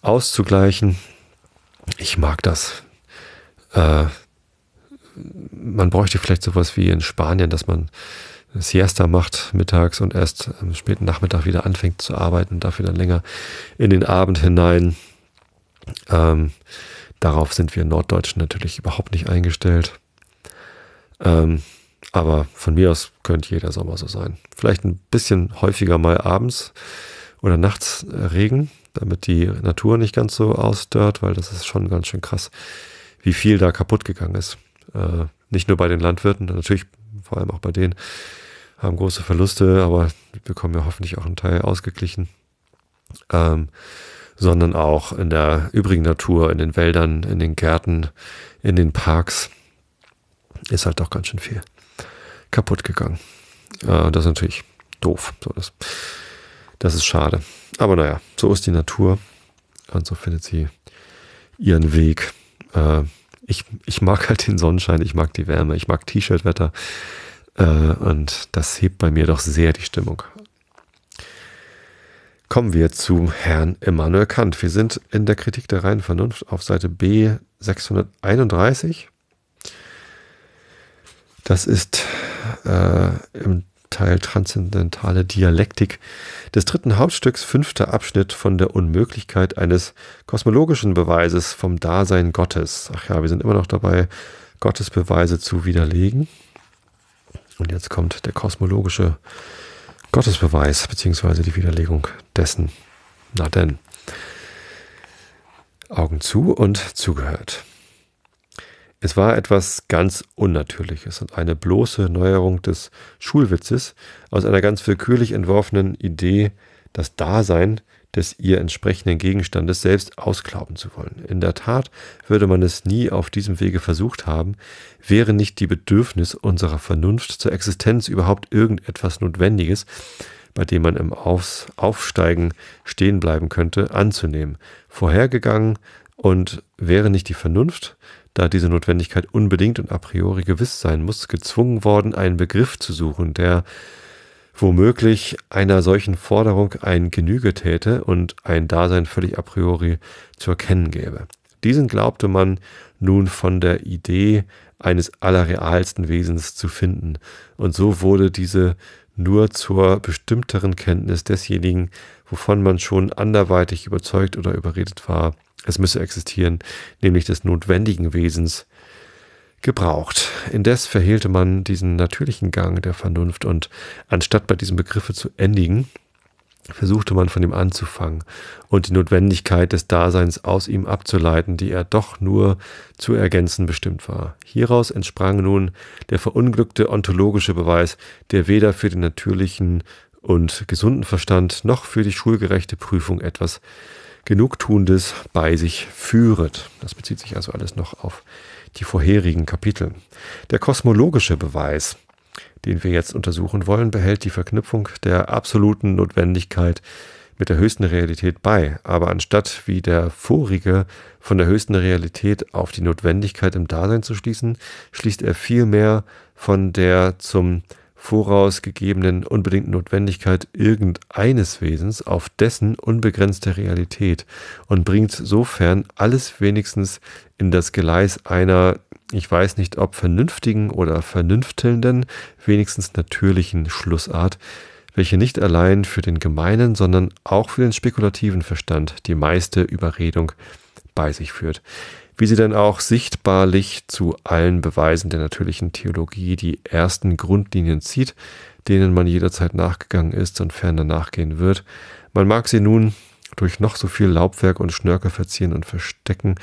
auszugleichen. Ich mag das. Äh, man bräuchte vielleicht sowas wie in Spanien, dass man Siesta macht mittags und erst am späten Nachmittag wieder anfängt zu arbeiten und dafür dann länger in den Abend hinein. Ähm, darauf sind wir Norddeutschen natürlich überhaupt nicht eingestellt. Ähm, aber von mir aus könnte jeder Sommer so sein. Vielleicht ein bisschen häufiger mal abends oder nachts äh, Regen, damit die Natur nicht ganz so ausdörrt, weil das ist schon ganz schön krass, wie viel da kaputt gegangen ist. Äh, nicht nur bei den Landwirten, natürlich vor allem auch bei denen haben große Verluste, aber bekommen ja hoffentlich auch einen Teil ausgeglichen. Ähm, sondern auch in der übrigen Natur, in den Wäldern, in den Gärten, in den Parks ist halt doch ganz schön viel kaputt gegangen. Äh, das ist natürlich doof. So, das, das ist schade. Aber naja, so ist die Natur und so also findet sie ihren Weg. Äh, ich, ich mag halt den Sonnenschein, ich mag die Wärme, ich mag T-Shirt-Wetter äh, und das hebt bei mir doch sehr die Stimmung. Kommen wir zu Herrn Immanuel Kant. Wir sind in der Kritik der reinen Vernunft auf Seite B 631 das ist äh, im Teil Transzendentale Dialektik des dritten Hauptstücks, fünfter Abschnitt von der Unmöglichkeit eines kosmologischen Beweises vom Dasein Gottes. Ach ja, wir sind immer noch dabei, Gottes Beweise zu widerlegen. Und jetzt kommt der kosmologische Gottesbeweis, beziehungsweise die Widerlegung dessen. Na denn. Augen zu und zugehört. Es war etwas ganz Unnatürliches und eine bloße Neuerung des Schulwitzes aus einer ganz willkürlich entworfenen Idee, das Dasein des ihr entsprechenden Gegenstandes selbst ausklauben zu wollen. In der Tat würde man es nie auf diesem Wege versucht haben, wäre nicht die Bedürfnis unserer Vernunft zur Existenz überhaupt irgendetwas Notwendiges, bei dem man im Aufsteigen stehen bleiben könnte, anzunehmen, vorhergegangen und wäre nicht die Vernunft, da diese Notwendigkeit unbedingt und a priori gewiss sein muss, gezwungen worden, einen Begriff zu suchen, der womöglich einer solchen Forderung ein Genüge täte und ein Dasein völlig a priori zu erkennen gäbe. Diesen glaubte man nun von der Idee eines allerrealsten Wesens zu finden, und so wurde diese nur zur bestimmteren Kenntnis desjenigen, wovon man schon anderweitig überzeugt oder überredet war, es müsse existieren, nämlich des notwendigen Wesens, gebraucht. Indes verhehlte man diesen natürlichen Gang der Vernunft und anstatt bei diesem Begriffe zu endigen, versuchte man von ihm anzufangen und die Notwendigkeit des Daseins aus ihm abzuleiten, die er doch nur zu ergänzen bestimmt war. Hieraus entsprang nun der verunglückte ontologische Beweis, der weder für den natürlichen und gesunden Verstand noch für die schulgerechte Prüfung etwas Genugtuendes bei sich führet. Das bezieht sich also alles noch auf die vorherigen Kapitel. Der kosmologische Beweis, den wir jetzt untersuchen wollen, behält die Verknüpfung der absoluten Notwendigkeit mit der höchsten Realität bei, aber anstatt wie der vorige von der höchsten Realität auf die Notwendigkeit im Dasein zu schließen, schließt er vielmehr von der zum vorausgegebenen unbedingten Notwendigkeit irgendeines Wesens auf dessen unbegrenzte Realität und bringt sofern alles wenigstens in das Gleis einer, ich weiß nicht ob vernünftigen oder vernünftelnden, wenigstens natürlichen Schlussart, welche nicht allein für den gemeinen, sondern auch für den spekulativen Verstand die meiste Überredung bei sich führt wie sie dann auch sichtbarlich zu allen Beweisen der natürlichen Theologie die ersten Grundlinien zieht, denen man jederzeit nachgegangen ist und ferner nachgehen wird. Man mag sie nun durch noch so viel Laubwerk und Schnörkel verzieren und verstecken,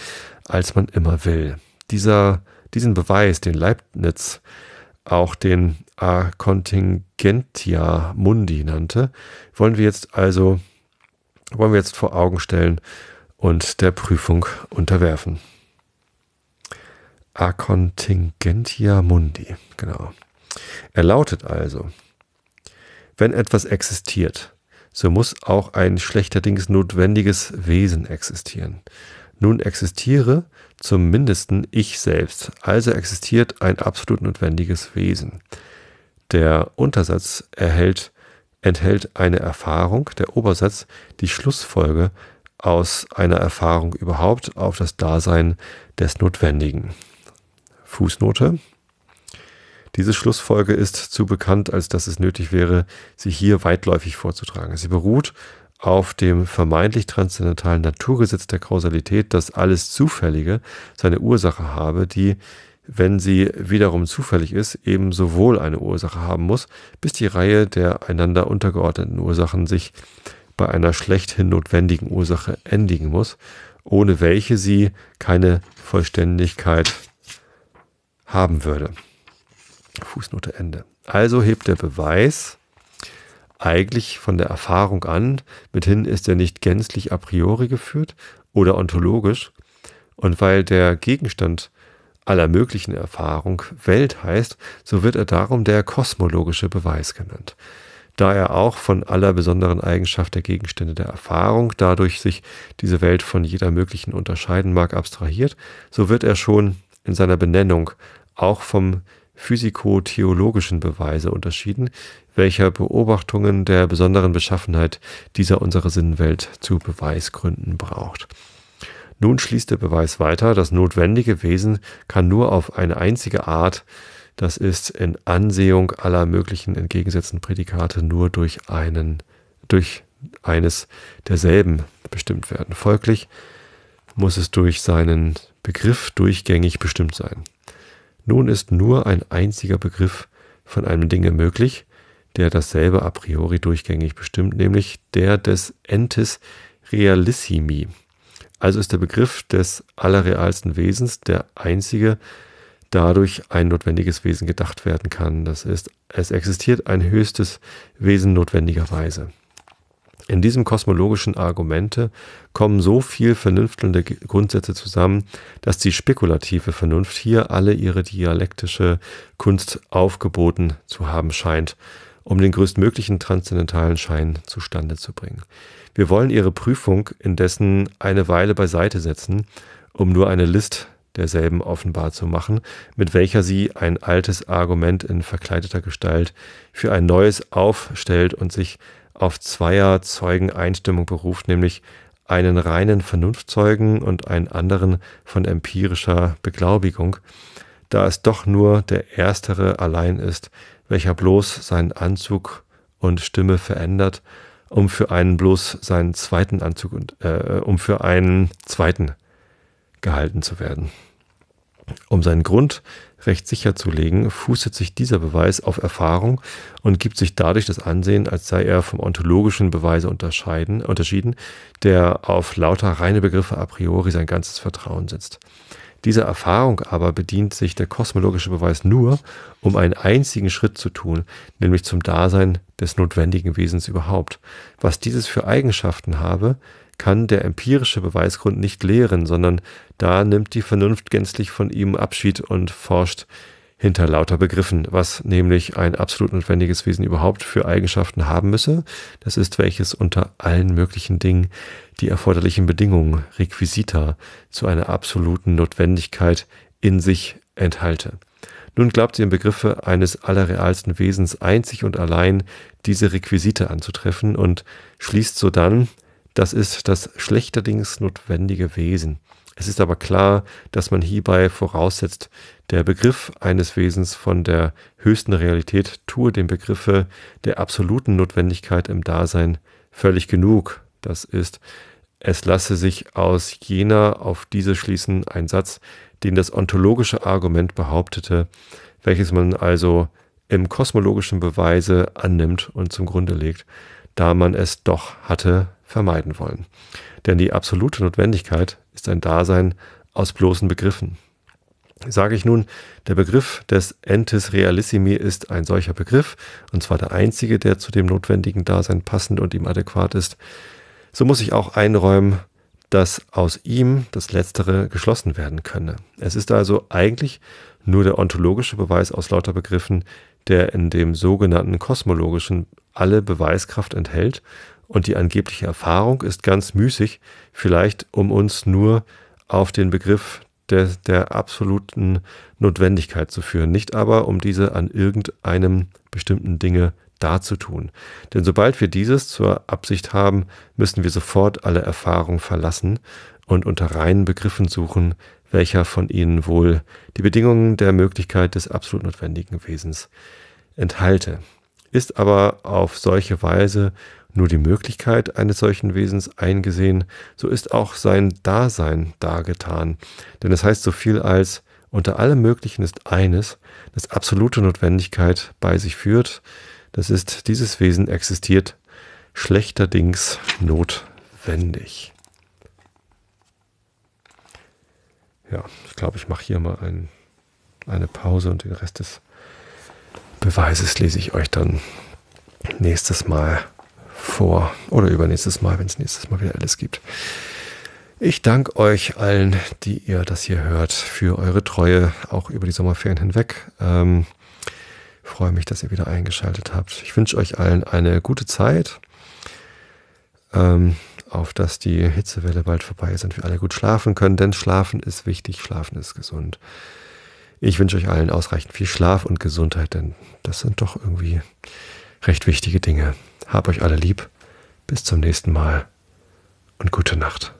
als man immer will. Dieser, diesen Beweis, den Leibniz auch den A contingentia mundi nannte, wollen wir jetzt also wollen wir jetzt vor Augen stellen und der Prüfung unterwerfen. A contingentia Mundi, genau. Er lautet also, wenn etwas existiert, so muss auch ein schlechterdings notwendiges Wesen existieren. Nun existiere zum Mindesten ich selbst, also existiert ein absolut notwendiges Wesen. Der Untersatz erhält, enthält eine Erfahrung, der Obersatz die Schlussfolge aus einer Erfahrung überhaupt auf das Dasein des Notwendigen. Fußnote. Diese Schlussfolge ist zu bekannt, als dass es nötig wäre, sie hier weitläufig vorzutragen. Sie beruht auf dem vermeintlich transzendentalen Naturgesetz der Kausalität, dass alles Zufällige seine Ursache habe, die, wenn sie wiederum zufällig ist, eben sowohl eine Ursache haben muss, bis die Reihe der einander untergeordneten Ursachen sich bei einer schlechthin notwendigen Ursache endigen muss, ohne welche sie keine Vollständigkeit haben würde. Fußnote Ende. Also hebt der Beweis eigentlich von der Erfahrung an, mithin ist er nicht gänzlich a priori geführt oder ontologisch, und weil der Gegenstand aller möglichen Erfahrung Welt heißt, so wird er darum der kosmologische Beweis genannt. Da er auch von aller besonderen Eigenschaft der Gegenstände der Erfahrung, dadurch sich diese Welt von jeder möglichen unterscheiden mag, abstrahiert, so wird er schon in seiner Benennung auch vom physikotheologischen Beweise unterschieden, welcher Beobachtungen der besonderen Beschaffenheit dieser unserer Sinnenwelt zu Beweisgründen braucht. Nun schließt der Beweis weiter, das notwendige Wesen kann nur auf eine einzige Art, das ist in Ansehung aller möglichen entgegensetzten Prädikate nur durch einen, durch eines derselben bestimmt werden. Folglich muss es durch seinen Begriff durchgängig bestimmt sein. Nun ist nur ein einziger Begriff von einem Dinge möglich, der dasselbe a priori durchgängig bestimmt, nämlich der des Entis realissimi. Also ist der Begriff des allerrealsten Wesens der einzige, dadurch ein notwendiges Wesen gedacht werden kann. Das ist, es existiert ein höchstes Wesen notwendigerweise. In diesem kosmologischen Argumente kommen so viel vernünftelnde Grundsätze zusammen, dass die spekulative Vernunft hier alle ihre dialektische Kunst aufgeboten zu haben scheint, um den größtmöglichen transzendentalen Schein zustande zu bringen. Wir wollen ihre Prüfung indessen eine Weile beiseite setzen, um nur eine List derselben offenbar zu machen, mit welcher sie ein altes Argument in verkleideter Gestalt für ein neues aufstellt und sich auf zweier Zeugen Einstimmung beruft, nämlich einen reinen Vernunftzeugen und einen anderen von empirischer Beglaubigung, da es doch nur der erstere allein ist, welcher bloß seinen Anzug und Stimme verändert, um für einen bloß seinen zweiten Anzug und äh, um für einen zweiten gehalten zu werden. Um seinen Grund Recht sicher zu legen, fußet sich dieser Beweis auf Erfahrung und gibt sich dadurch das Ansehen, als sei er vom ontologischen Beweise unterscheiden, unterschieden, der auf lauter reine Begriffe a priori sein ganzes Vertrauen setzt. Dieser Erfahrung aber bedient sich der kosmologische Beweis nur, um einen einzigen Schritt zu tun, nämlich zum Dasein des notwendigen Wesens überhaupt. Was dieses für Eigenschaften habe, kann der empirische Beweisgrund nicht lehren, sondern da nimmt die Vernunft gänzlich von ihm Abschied und forscht hinter lauter Begriffen, was nämlich ein absolut notwendiges Wesen überhaupt für Eigenschaften haben müsse. Das ist, welches unter allen möglichen Dingen die erforderlichen Bedingungen, Requisita, zu einer absoluten Notwendigkeit in sich enthalte. Nun glaubt sie im Begriffe eines allerrealsten Wesens einzig und allein diese Requisite anzutreffen und schließt sodann das ist das schlechterdings notwendige Wesen. Es ist aber klar, dass man hierbei voraussetzt, der Begriff eines Wesens von der höchsten Realität tue dem Begriffe der absoluten Notwendigkeit im Dasein völlig genug. Das ist, es lasse sich aus jener auf diese schließen ein Satz, den das ontologische Argument behauptete, welches man also im kosmologischen Beweise annimmt und zum Grunde legt, da man es doch hatte, vermeiden wollen. Denn die absolute Notwendigkeit ist ein Dasein aus bloßen Begriffen. Sage ich nun, der Begriff des Entis Realissimi ist ein solcher Begriff, und zwar der einzige, der zu dem notwendigen Dasein passend und ihm adäquat ist, so muss ich auch einräumen, dass aus ihm das Letztere geschlossen werden könne. Es ist also eigentlich nur der ontologische Beweis aus lauter Begriffen, der in dem sogenannten kosmologischen alle Beweiskraft enthält und die angebliche Erfahrung ist ganz müßig, vielleicht um uns nur auf den Begriff der, der absoluten Notwendigkeit zu führen, nicht aber um diese an irgendeinem bestimmten Dinge darzutun. Denn sobald wir dieses zur Absicht haben, müssen wir sofort alle Erfahrung verlassen und unter reinen Begriffen suchen, welcher von ihnen wohl die Bedingungen der Möglichkeit des absolut notwendigen Wesens enthalte. Ist aber auf solche Weise nur die Möglichkeit eines solchen Wesens eingesehen, so ist auch sein Dasein dargetan. Denn es heißt so viel als unter allem Möglichen ist eines, das absolute Notwendigkeit bei sich führt, das ist, dieses Wesen existiert schlechterdings notwendig. Ja, ich glaube, ich mache hier mal ein, eine Pause und den Rest des Beweises lese ich euch dann nächstes Mal vor oder übernächstes Mal, wenn es nächstes Mal wieder alles gibt. Ich danke euch allen, die ihr das hier hört, für eure Treue, auch über die Sommerferien hinweg. Ähm, freue mich, dass ihr wieder eingeschaltet habt. Ich wünsche euch allen eine gute Zeit. Ähm, auf dass die Hitzewelle bald vorbei ist und wir alle gut schlafen können, denn Schlafen ist wichtig, Schlafen ist gesund. Ich wünsche euch allen ausreichend viel Schlaf und Gesundheit, denn das sind doch irgendwie recht wichtige Dinge. Hab euch alle lieb. Bis zum nächsten Mal und gute Nacht.